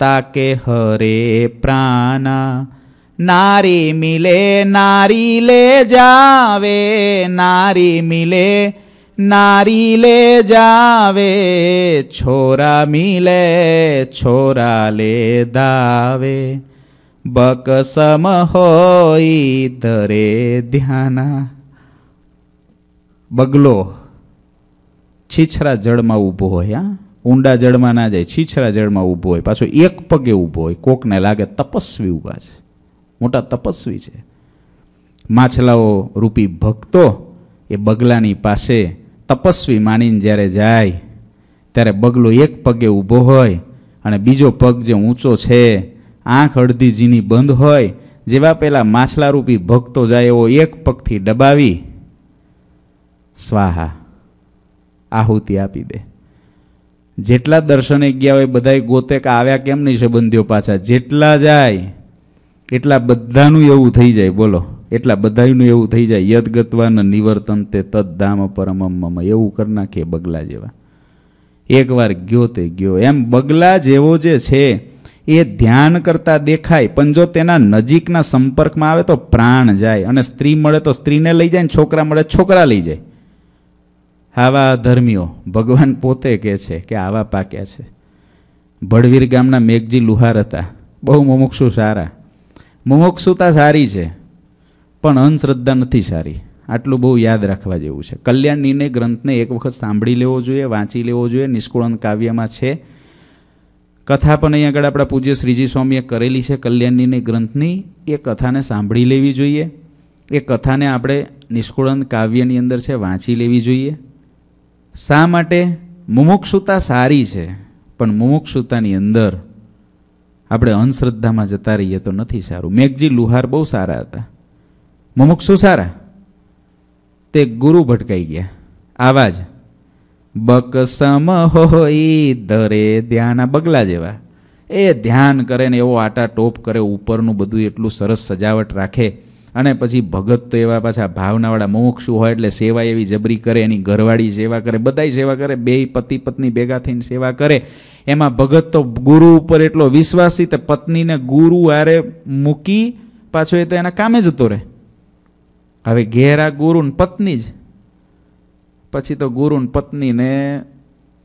ताके हरे प्राणा नारी मिले नारी ले जावे नारी मिले नारी ले जावे छोरा मिले छोरा ले दावे બકસમ હોય ધરે ધ્યાના બગલો છીછરા જળમાં ઊભો હોય હા ઊંડા જળમાં ના જાય છીછરા જળમાં ઊભો હોય પાછો એક પગે ઊભો હોય કોકને લાગે તપસ્વી ઊભા છે મોટા તપસ્વી છે માછલાઓ રૂપી ભક્તો એ બગલાની પાસે તપસ્વી માનીને જ્યારે જાય ત્યારે બગલો એક પગે ઊભો હોય અને બીજો પગ જે ઊંચો છે આંખ અડધી ઝીણી બંધ હોય જેવા પેલા માછલારૂપી ભક્તો જાય એવો એક પગથી ડબાવી સ્વાહા આહુતિ આપી દે જેટલા દર્શને ગયા હોય બધા ગોતે આવ્યા કેમ નહીં સંબંધીઓ પાછા જેટલા જાય એટલા બધાનું એવું થઈ જાય બોલો એટલા બધાનું એવું થઈ જાય યદગતવાન નિવર્તન તે તદ્ધામ પરમ મમ એવું કરી નાખીએ બગલા જેવા એકવાર ગયો તે ગયો એમ બગલા જેવો જે છે એ ધ્યાન કરતા દેખાય પણ જો તેના નજીકના સંપર્કમાં આવે તો પ્રાણ જાય અને સ્ત્રી મળે તો સ્ત્રીને લઈ જાય ને છોકરા મળે છોકરા લઈ જાય આવા ધર્મીઓ ભગવાન પોતે કહે છે કે આવા પાક્યા છે ભડવીર ગામના મેઘજી લુહાર હતા બહુ મુમુક્ષુ સારા મુમુક્ષુતા સારી છે પણ અંધશ્રદ્ધા નથી સારી આટલું બહુ યાદ રાખવા જેવું છે કલ્યાણ નિર્ણય ગ્રંથને એક વખત સાંભળી લેવો જોઈએ વાંચી લેવો જોઈએ નિષ્કુળન કાવ્યમાં છે કથા પણ અહીં આગળ આપણા પૂજ્ય શ્રીજી સ્વામીએ કરેલી છે કલ્યાણીની ગ્રંથની એ કથાને સાંભળી લેવી જોઈએ એ કથાને આપણે નિષ્કુળંદ કાવ્યની અંદર છે વાંચી લેવી જોઈએ શા માટે મુમુક્ષુતા સારી છે પણ મુમુક્ષુતાની અંદર આપણે અંધશ્રદ્ધામાં જતા રહીએ તો નથી સારું મેઘજી લુહાર બહુ સારા હતા મુમુક્ષુ સારા તે ગુરુ ભટકાઈ ગયા આવા જ બકસમ હોય ધરે ધ્યાન બગલા જેવા એ ધ્યાન કરે ને એવો આટા ટોપ કરે ઉપરનું બધું એટલું સરસ સજાવટ રાખે અને પછી ભગત તો એવા પાછા ભાવનાવાળા મોક્ષું હોય એટલે સેવા એવી જબરી કરે એની ઘરવાળી સેવા કરે બધાય સેવા કરે બે પતિ પત્ની ભેગા થઈને સેવા કરે એમાં ભગત તો ગુરુ ઉપર એટલો વિશ્વાસી તો પત્નીને ગુરુ આરે મૂકી પાછો એ તો એના કામે જતો રહે હવે ઘેરા ગુરુ ને પત્ની જ પછી તો ગુરુને પત્નીને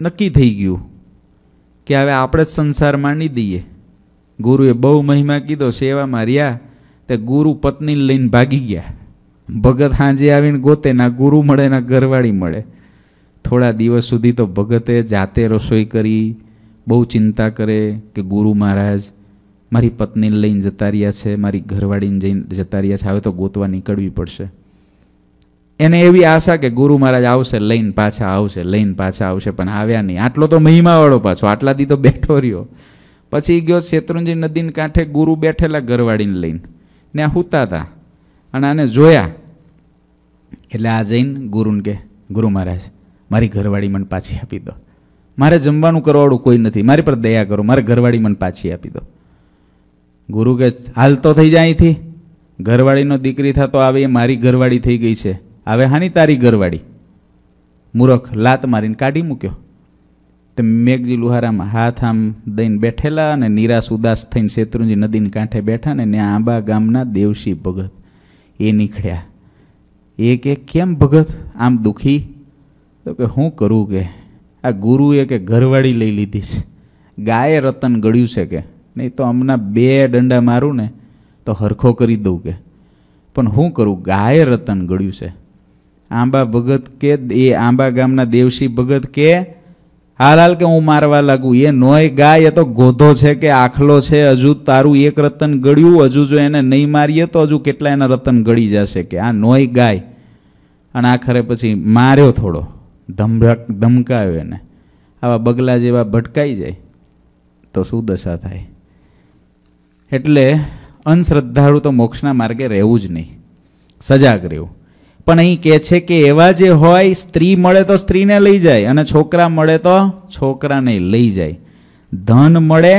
નક્કી થઈ ગયું કે હવે આપણે જ સંસાર માની દઈએ ગુરુએ બહુ મહિમા કીધો સેવામાં રહ્યા તે ગુરુ પત્નીને લઈને ભાગી ગયા ભગત હાંજે આવીને ગોતે ના ગુરુ મળે ના ઘરવાળી મળે થોડા દિવસ સુધી તો ભગતે જાતે રસોઈ કરી બહુ ચિંતા કરે કે ગુરુ મહારાજ મારી પત્નીને લઈને જતા રહ્યા છે મારી ઘરવાળીને જઈને જતા રહ્યા છે હવે તો ગોતવા નીકળવી પડશે એને એવી આશા કે ગુરુ મહારાજ આવશે લઈને પાછા આવશે લઈને પાછા આવશે પણ આવ્યા નહીં આટલો તો મહિમાવાળો પાછો આટલા દી તો બેઠો રહ્યો પછી ગયો શેત્રુંજી નદીને કાંઠે ગુરુ બેઠેલા ઘરવાળીને લઈને ને આ હુતા હતા અને આને જોયા એટલે આ જઈને ગુરુને કે ગુરુ મહારાજ મારી ઘરવાળી મને પાછી આપી દો મારે જમવાનું કરવાળું કોઈ નથી મારી પર દયા કરો મારે ઘરવાળી મને પાછી આપી દો ગુરુ કે હાલ તો થઈ જાય અહીંથી ઘરવાળીનો દીકરી થતો આવી એ મારી ઘરવાળી થઈ ગઈ છે હવે હાની તારી ઘરવાળી મૂરખ લાત મારીને કાઢી મૂક્યો તે મેઘજી લુહારામાં હાથ આમ દઈને બેઠેલા અને નિરાશ ઉદાસ થઈને શેત્રુંજી નદીને કાંઠે બેઠા ને ત્યાં આંબા ગામના દેવશી ભગત એ નીકળ્યા એ કે કેમ ભગત આમ દુખી તો કે હું કરું કે આ ગુરુએ કે ઘરવાળી લઈ લીધી છે ગાયે રતન ગળ્યું છે કે નહીં તો હમણાં બે દંડા મારું ને તો હરખો કરી દઉં કે પણ હું કરું ગાયે રતન ગળ્યું છે આંબા ભગત કે એ આંબા ગામના દેવશી ભગત કે હાલ હાલ કે હું મારવા લાગું એ નોય ગાય એ તો ગોધો છે કે આખલો છે હજુ તારું એક રતન ગળ્યું હજુ જો એને નહીં મારીએ તો હજુ કેટલા એના રતન ગળી જશે કે આ નોય ગાય અને આખરે પછી માર્યો થોડો ધમક ધમકાયો એને આવા બગલા જેવા ભટકાઈ જાય તો શું દશા થાય એટલે અંધશ્રદ્ધાળુ તો મોક્ષના માર્ગે રહેવું જ નહીં સજાગ રહેવું પણ અહીં કહે છે કે એવા જે હોય સ્ત્રી મળે તો સ્ત્રીને લઈ જાય અને છોકરા મળે તો છોકરાને લઈ જાય ધન મળે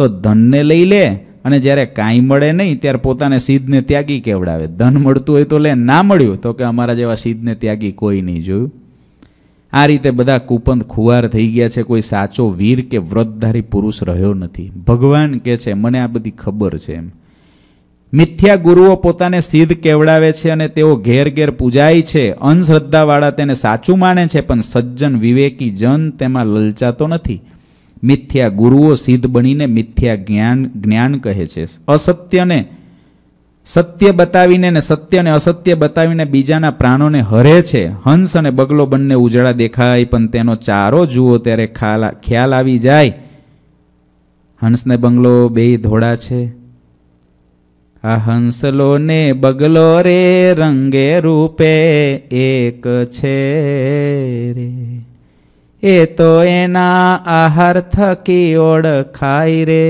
તો ધનને લઈ લે અને જ્યારે કાંઈ મળે નહીં ત્યારે પોતાને સિદ્ધને ત્યાગી કેવડાવે ધન મળતું હોય તો લે ના મળ્યું તો કે અમારા જેવા સિદ્ધને ત્યાગી કોઈ નહીં જોયું આ રીતે બધા કુપંત ખુવાર થઈ ગયા છે કોઈ સાચો વીર કે વ્રતધારી પુરુષ રહ્યો નથી ભગવાન કહે છે મને આ બધી ખબર છે એમ મિથ્યા ગુરુઓ પોતાને સિદ્ધ કેવડાવે છે અને તેઓ ઘેર ઘેર પૂજાય છે અંધશ્રદ્ધાવાળા તેને સાચું માને છે પણ સજ્જન વિવેકી જન તેમાં લલચાતો નથી મિથ્યા ગુરુઓ સિદ્ધ બનીને મિથ્યા જ્ઞાન જ્ઞાન કહે છે અસત્યને સત્ય બતાવીને ને સત્યને અસત્ય બતાવીને બીજાના પ્રાણોને હરે છે હંસ અને બગલો બંને ઉજળા દેખાય પણ તેનો ચારો જુઓ ત્યારે ખ્યાલ આવી જાય હંસને બંગલો બે ધોળા છે આ હંસલો ને બગલો રે રંગે રૂપે એક છે રે એ તો એના આહાર થકી ઓળખાય રે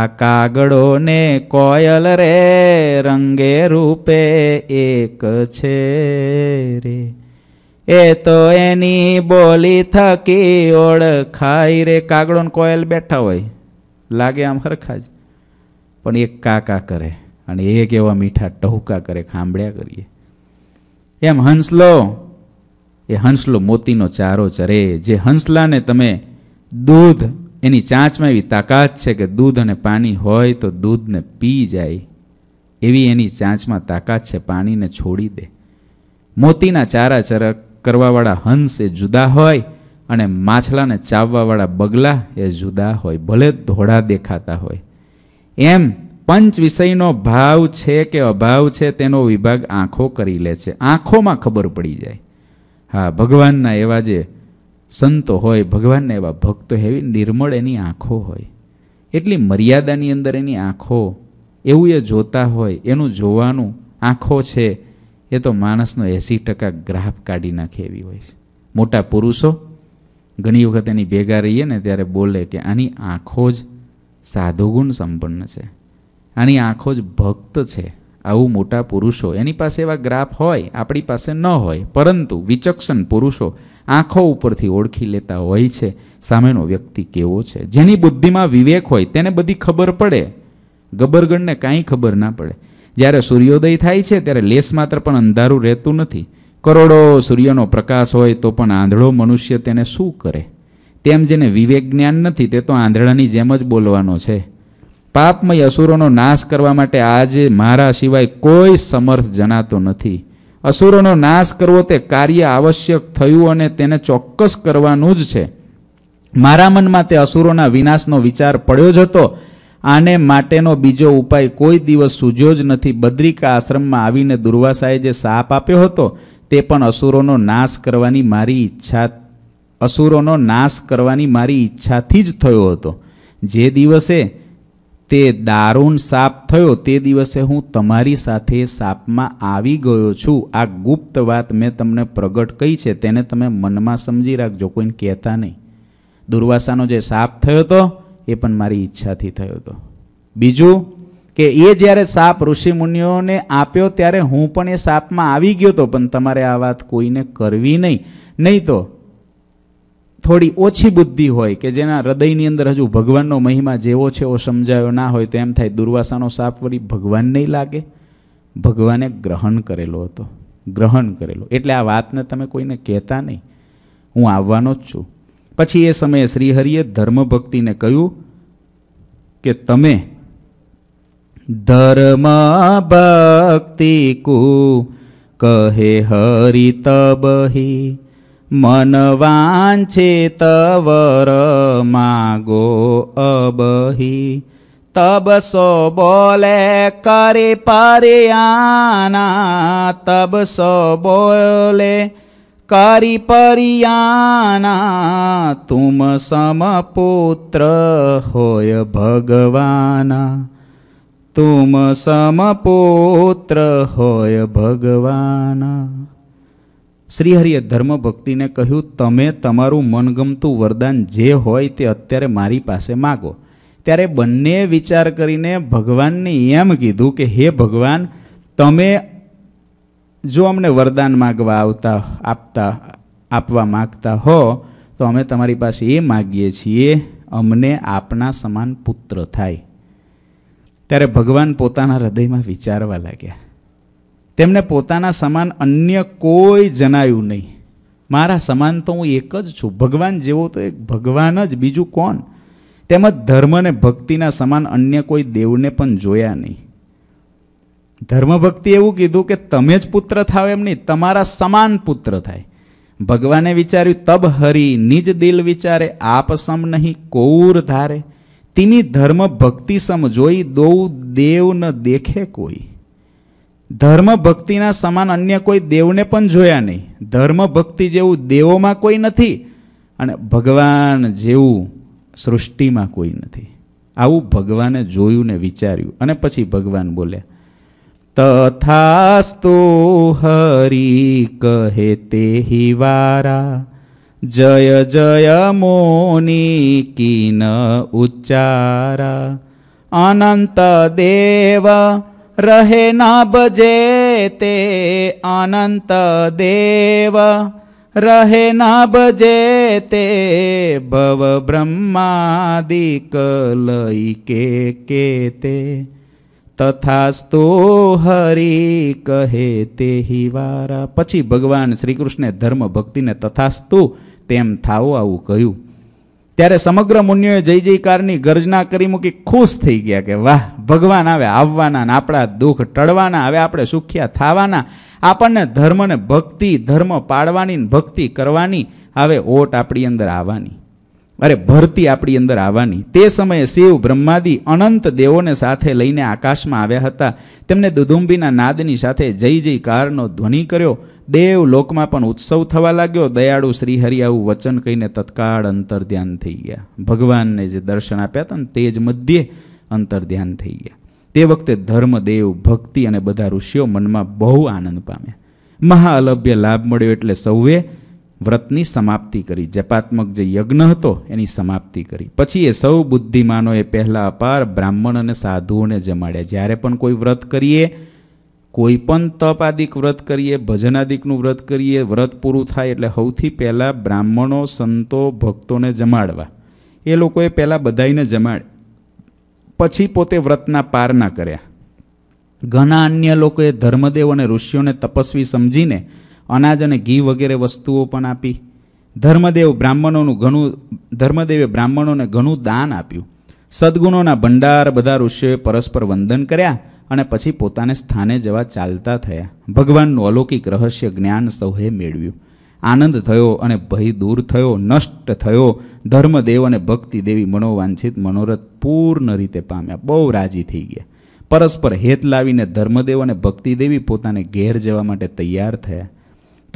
આ કાગડો ને કોયલ રે રંગે રૂપે એક છે રે એ તો એની બોલી થકી ઓળખાય રે કાગડો કોયલ બેઠા હોય લાગે આમ હરખા જ પણ એ કાકા કરે અને એક એવા મીઠા ટહુકા કરે ખાંભળ્યા કરીએ એમ હંસલો એ હંસલો મોતીનો ચારો ચરે જે હંસલાને તમે દૂધ એની ચાંચમાં એવી તાકાત છે કે દૂધ અને પાણી હોય તો દૂધને પી જાય એવી એની ચાંચમાં તાકાત છે પાણીને છોડી દે મોતીના ચારા ચરક કરવાવાળા હંસ એ જુદા હોય અને માછલાને ચાવવાવાળા બગલા એ જુદા હોય ભલે ધોળા દેખાતા હોય એમ પંચ વિષયનો ભાવ છે કે અભાવ છે તેનો વિભાગ આંખો કરી લે છે આંખોમાં ખબર પડી જાય હા ભગવાનના એવા જે સંતો હોય ભગવાનના એવા ભક્તો એવી નિર્મળ એની આંખો હોય એટલી મર્યાદાની અંદર એની આંખો એવું એ જોતા હોય એનું જોવાનું આંખો છે એ તો માણસનો એંસી ટકા ગ્રાફ કાઢી નાખે એવી હોય છે મોટા પુરુષો ઘણી વખત એની ભેગા રહીએ ને ત્યારે બોલે કે આની આંખો જ સાધુગુણ સંપન્ન છે આની આંખો જ ભક્ત છે આવું મોટા પુરુષો એની પાસે એવા ગ્રાફ હોય આપણી પાસે ન હોય પરંતુ વિચક્ષણ પુરુષો આંખો ઉપરથી ઓળખી લેતા હોય છે સામેનો વ્યક્તિ કેવો છે જેની બુદ્ધિમાં વિવેક હોય તેને બધી ખબર પડે ગબરગણને કાંઈ ખબર ના પડે જ્યારે સૂર્યોદય થાય છે ત્યારે લેસ માત્ર પણ અંધારું રહેતું નથી કરોડો સૂર્યનો પ્રકાશ હોય તો પણ આંધળો મનુષ્ય તેને શું કરે તેમ જેને વિવેક જ્ઞાન નથી તે તો આંધળાની જેમ જ બોલવાનો છે પાપમય અસુરોનો નાશ કરવા માટે આજે મારા સિવાય કોઈ સમર્થ જણાતો નથી અસુરોનો નાશ કરવો તે કાર્ય આવશ્યક થયું અને તેને ચોક્કસ કરવાનું જ છે મારા મનમાં તે અસુરોના વિનાશનો વિચાર પડ્યો જ હતો આને માટેનો બીજો ઉપાય કોઈ દિવસ સૂજ્યો જ નથી બદ્રિકા આશ્રમમાં આવીને દુર્વાસાએ જે સાપ આપ્યો હતો તે પણ અસુરોનો નાશ કરવાની મારી ઈચ્છા અસુરોનો નાશ કરવાની મારી ઈચ્છાથી જ થયો હતો જે દિવસે તે દારૂણ સાપ થયો તે દિવસે હું તમારી સાથે સાપમાં આવી ગયો છું આ ગુપ્ત વાત મેં તમને પ્રગટ કહી છે તેને તમે મનમાં સમજી રાખજો કોઈને કહેતા નહીં દુર્વાસાનો જે સાપ થયો હતો એ પણ મારી ઈચ્છાથી થયો હતો બીજું કે એ જ્યારે સાપ ઋષિમુનિઓને આપ્યો ત્યારે હું પણ એ સાપમાં આવી ગયો હતો પણ તમારે આ વાત કોઈને કરવી નહીં નહીં તો થોડી ઓછી બુદ્ધિ હોય કે જેના હૃદયની અંદર હજુ ભગવાનનો મહિમા જેવો છે એવો સમજાયો ના હોય તો એમ થાય દુર્વાસાનો સાપ વળી ભગવાન નહીં લાગે ભગવાને ગ્રહણ કરેલો હતો ગ્રહણ કરેલો એટલે આ વાતને તમે કોઈને કહેતા નહીં હું આવવાનો જ છું પછી એ સમયે શ્રીહરિએ ધર્મભક્તિને કહ્યું કે તમે ધર્મ ભક્તિ કુ કહે હરિ તબહી મન વાંછે તવર માગો અબહી તબસો બોલે કરી પરિયાના તબસો બોલે કરી પરિયાના તુમ સમપુત્ર હોય ભગવાના તુમ સમપુત્ર હોય ભગવાના શ્રીહરિએ ધર્મ ભક્તિને કહ્યું તમે તમારું મનગમતું વરદાન જે હોય તે અત્યારે મારી પાસે માગો ત્યારે બંને વિચાર કરીને ભગવાનને એમ કીધું કે હે ભગવાન તમે જો અમને વરદાન માગવા આવતા આપતા આપવા માગતા હો તો અમે તમારી પાસે એ માગીએ છીએ અમને આપના સમાન પુત્ર થાય ત્યારે ભગવાન પોતાના હૃદયમાં વિચારવા લાગ્યા તેમને પોતાના સમાન અન્ય કોઈ જણાયું નહીં મારા સમાન તો હું એક જ છું ભગવાન જેવો તો એક ભગવાન જ બીજું કોણ તેમજ ધર્મને ભક્તિના સમાન અન્ય કોઈ દેવને પણ જોયા નહીં ધર્મ ભક્તિ એવું કીધું કે તમે જ પુત્ર થાવ એમ નહીં તમારા સમાન પુત્ર થાય ભગવાને વિચાર્યું તબ હરી નિજ દિલ વિચારે આપ સમ નહીં કોર ધારે તિમી ધર્મ ભક્તિ સમ જોઈ દોઉ દેવ ન દેખે કોઈ ધર્મ ભક્તિના સમાન અન્ય કોઈ દેવને પણ જોયા નહીં ધર્મ ભક્તિ જેવું દેવોમાં કોઈ નથી અને ભગવાન જેવું સૃષ્ટિમાં કોઈ નથી આવું ભગવાને જોયું ને વિચાર્યું અને પછી ભગવાન બોલ્યા તથાસ્તો હરિ કહે તે વારા જય જય મોની કિન ઉચ્ચારા અનંત દેવા રહે ના બજે તે અનંત દેવ રહે ના બજે તે ભવ બ્રહ્માદિક લઈ કે કે તે તથાસ્તો હરિ કહે તે હિવારા પછી ભગવાન શ્રીકૃષ્ણે ધર્મ ભક્તિને તથાસ્તુ તેમ થાવો આવું કહ્યું ત્યારે સમગ્ર મુનિઓએ જય જયકારની ગર્જના કરી મૂકી ખુશ થઈ ગયા કે વાહ ભગવાન આવે આવવાના ને આપણા દુઃખ ટળવાના હવે આપણે સુખ્યા થવાના આપણને ધર્મને ભક્તિ ધર્મ પાળવાની ભક્તિ કરવાની હવે ઓટ આપણી અંદર આવવાની અરે ભરતી આપણી અંદર આવવાની તે સમયે શિવ બ્રહ્માદી અનંત દેવોને સાથે લઈને આકાશમાં આવ્યા હતા તેમને દુધુંબીના નાદની સાથે જય જયકારનો ધ્વનિ કર્યો દેવ લોકમાં પણ ઉત્સવ થવા લાગ્યો દયાળુ શ્રીહરિ આવું વચન કહીને તત્કાળ અંતર ધ્યાન થઈ ગયા ભગવાનને જે દર્શન આપ્યા હતા ને તે જ મધ્યે અંતર ધ્યાન થઈ ગયા તે વખતે ધર્મ દેવ ભક્તિ અને બધા ઋષિઓ મનમાં બહુ આનંદ પામ્યા મહાઅલભ્ય લાભ મળ્યો એટલે સૌએ વ્રતની સમાપ્તિ કરી જપાત્મક જે યજ્ઞ હતો એની સમાપ્તિ કરી પછી એ સૌ બુદ્ધિમાનોએ પહેલાં અપાર બ્રાહ્મણ અને સાધુઓને જમાડ્યા જ્યારે પણ કોઈ વ્રત કરીએ કોઈ પણ તપાદિક વ્રત કરીએ ભજનાદિકનું વ્રત કરીએ વ્રત પૂરું થાય એટલે સૌથી પહેલાં બ્રાહ્મણો સંતો ભક્તોને જમાડવા એ લોકોએ પહેલાં બધાઈને જમાડ પછી પોતે વ્રતના પારના કર્યા ઘણા અન્ય લોકોએ ધર્મદેવ અને ઋષિઓને તપસ્વી સમજીને અનાજ અને ઘી વગેરે વસ્તુઓ પણ આપી ધર્મદેવ બ્રાહ્મણોનું ઘણું ધર્મદેવે બ્રાહ્મણોને ઘણું દાન આપ્યું સદગુણોના ભંડાર બધા ઋષિઓએ પરસ્પર વંદન કર્યા અને પછી પોતાને સ્થાને જવા ચાલતા થયા ભગવાનનું અલૌકિક રહસ્ય જ્ઞાન સૌએ મેળવ્યું આનંદ થયો અને ભય દૂર થયો નષ્ટ થયો ધર્મદેવ અને ભક્તિ દેવી મનોવાંછિત મનોરથ પૂર્ણ રીતે પામ્યા બહુ રાજી થઈ ગયા પરસ્પર હેત લાવીને ધર્મદેવ અને ભક્તિ દેવી પોતાને ઘેર જવા માટે તૈયાર થયા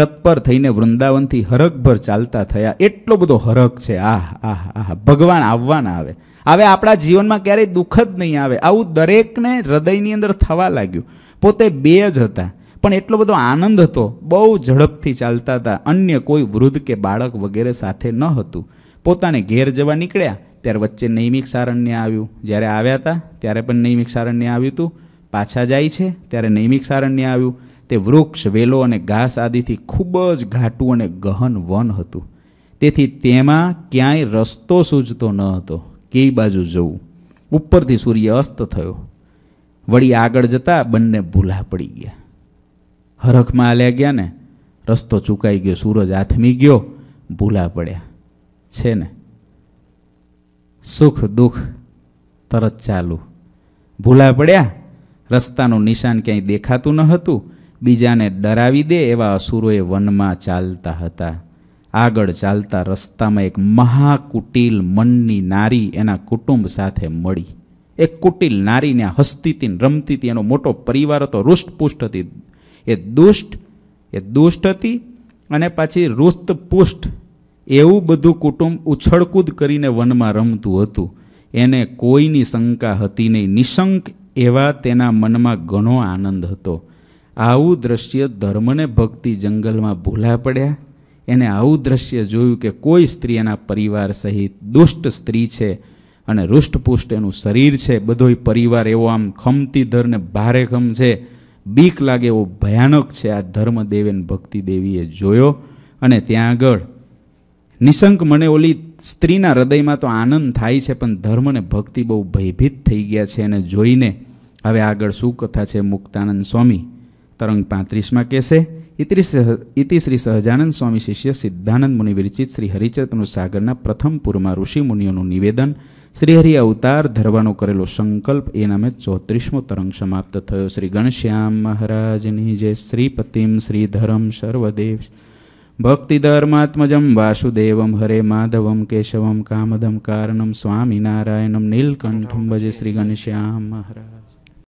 તત્પર થઈને વૃંદાવનથી હરખભર ચાલતા થયા એટલો બધો હરખ છે આહ આહ આહ ભગવાન આવવાના આવે હવે આપણા જીવનમાં ક્યારેય દુઃખ જ નહીં આવે આવું દરેકને હૃદયની અંદર થવા લાગ્યું પોતે બે જ હતા પણ એટલો બધો આનંદ હતો બહુ ઝડપથી ચાલતા હતા અન્ય કોઈ વૃદ્ધ કે બાળક વગેરે સાથે ન હતું પોતાને ઘેર જવા નીકળ્યા ત્યારે વચ્ચે નૈમિક સારણ્ય આવ્યું જ્યારે આવ્યા હતા ત્યારે પણ નૈમિક સારણ્ય આવ્યું હતું પાછા જાય છે ત્યારે નૈમિક સારણ્ય આવ્યું તે વૃક્ષ વેલો અને ઘાસ આદિથી ખૂબ જ ઘાટું અને ગહન વન હતું તેથી તેમાં ક્યાંય રસ્તો સૂઝતો ન હતો કે બાજુ જવું ઉપરથી સૂર્ય અસ્ત થયો વળી આગળ જતા બંને ભૂલા પડી ગયા હરખમાં આલ્યા ગયા ને રસ્તો ચૂકાઈ ગયો સૂરજ આથમી ગયો ભૂલા પડ્યા છે ને સુખ દુઃખ તરત ચાલુ ભૂલા પડ્યા રસ્તાનું નિશાન ક્યાંય દેખાતું ન હતું બીજાને ડરાવી દે એવા અસુરોએ વનમાં ચાલતા હતા આગળ ચાલતા રસ્તામાં એક મહાકુટિલ મનની નારી એના કુટુંબ સાથે મળી એ કુટિલ નારીને હસતી હતી રમતી હતી એનો મોટો પરિવાર હતો રુષ્ટપુષ્ટ હતી એ દુષ્ટ એ દુષ્ટ હતી અને પાછી રુષ્ટપુષ્ટ એવું બધું કુટુંબ ઉછળકૂદ કરીને વનમાં રમતું હતું એને કોઈની શંકા હતી નહીં નિશંક એવા તેના મનમાં ઘણો આનંદ હતો આવું દ્રશ્ય ધર્મને ભક્તિ જંગલમાં ભૂલા પડ્યા એને આવું દ્રશ્ય જોયું કે કોઈ સ્ત્રી એના પરિવાર સહિત દુષ્ટ સ્ત્રી છે અને રૂષ્ટપુષ્ટ એનું શરીર છે બધોય પરિવાર એવો આમ ખમતી ધરને ભારે ખમ છે બીક લાગે એવો ભયાનક છે આ ધર્મદેવેન ભક્તિ દેવીએ જોયો અને ત્યાં આગળ નિશંક મને ઓલી સ્ત્રીના હૃદયમાં તો આનંદ થાય છે પણ ધર્મને ભક્તિ બહુ ભયભીત થઈ ગયા છે અને જોઈને હવે આગળ શું કથા છે મુક્તાનંદ સ્વામી તરંગ પાંત્રીસમાં કહેશે ઇતિ શ્રી સહજાનંદ સ્વામી શિષ્ય સિદ્ધાનંદ મુનિ વિરચિત શ્રી હરિચરિતનું સાગરના પ્રથમ પૂરમાં ઋષિ મુનિઓનું નિવેદન શ્રીહરિ અવતાર ધરવાનો કરેલો સંકલ્પ એ નામે ચોત્રીસમો તરંગ સમાપ્ત થયો શ્રી ગણશ્યામ મહારાજની જય શ્રીપતિમ શ્રીધરમ સર્વદેવ ધર્માત્મજમ વાસુદેવમ હરે માધવમ કેશવમ કામદમ કારણમ સ્વામિનારાયણમ નીલકંઠમ ભજે શ્રી ગણશ્યામ મહારાજ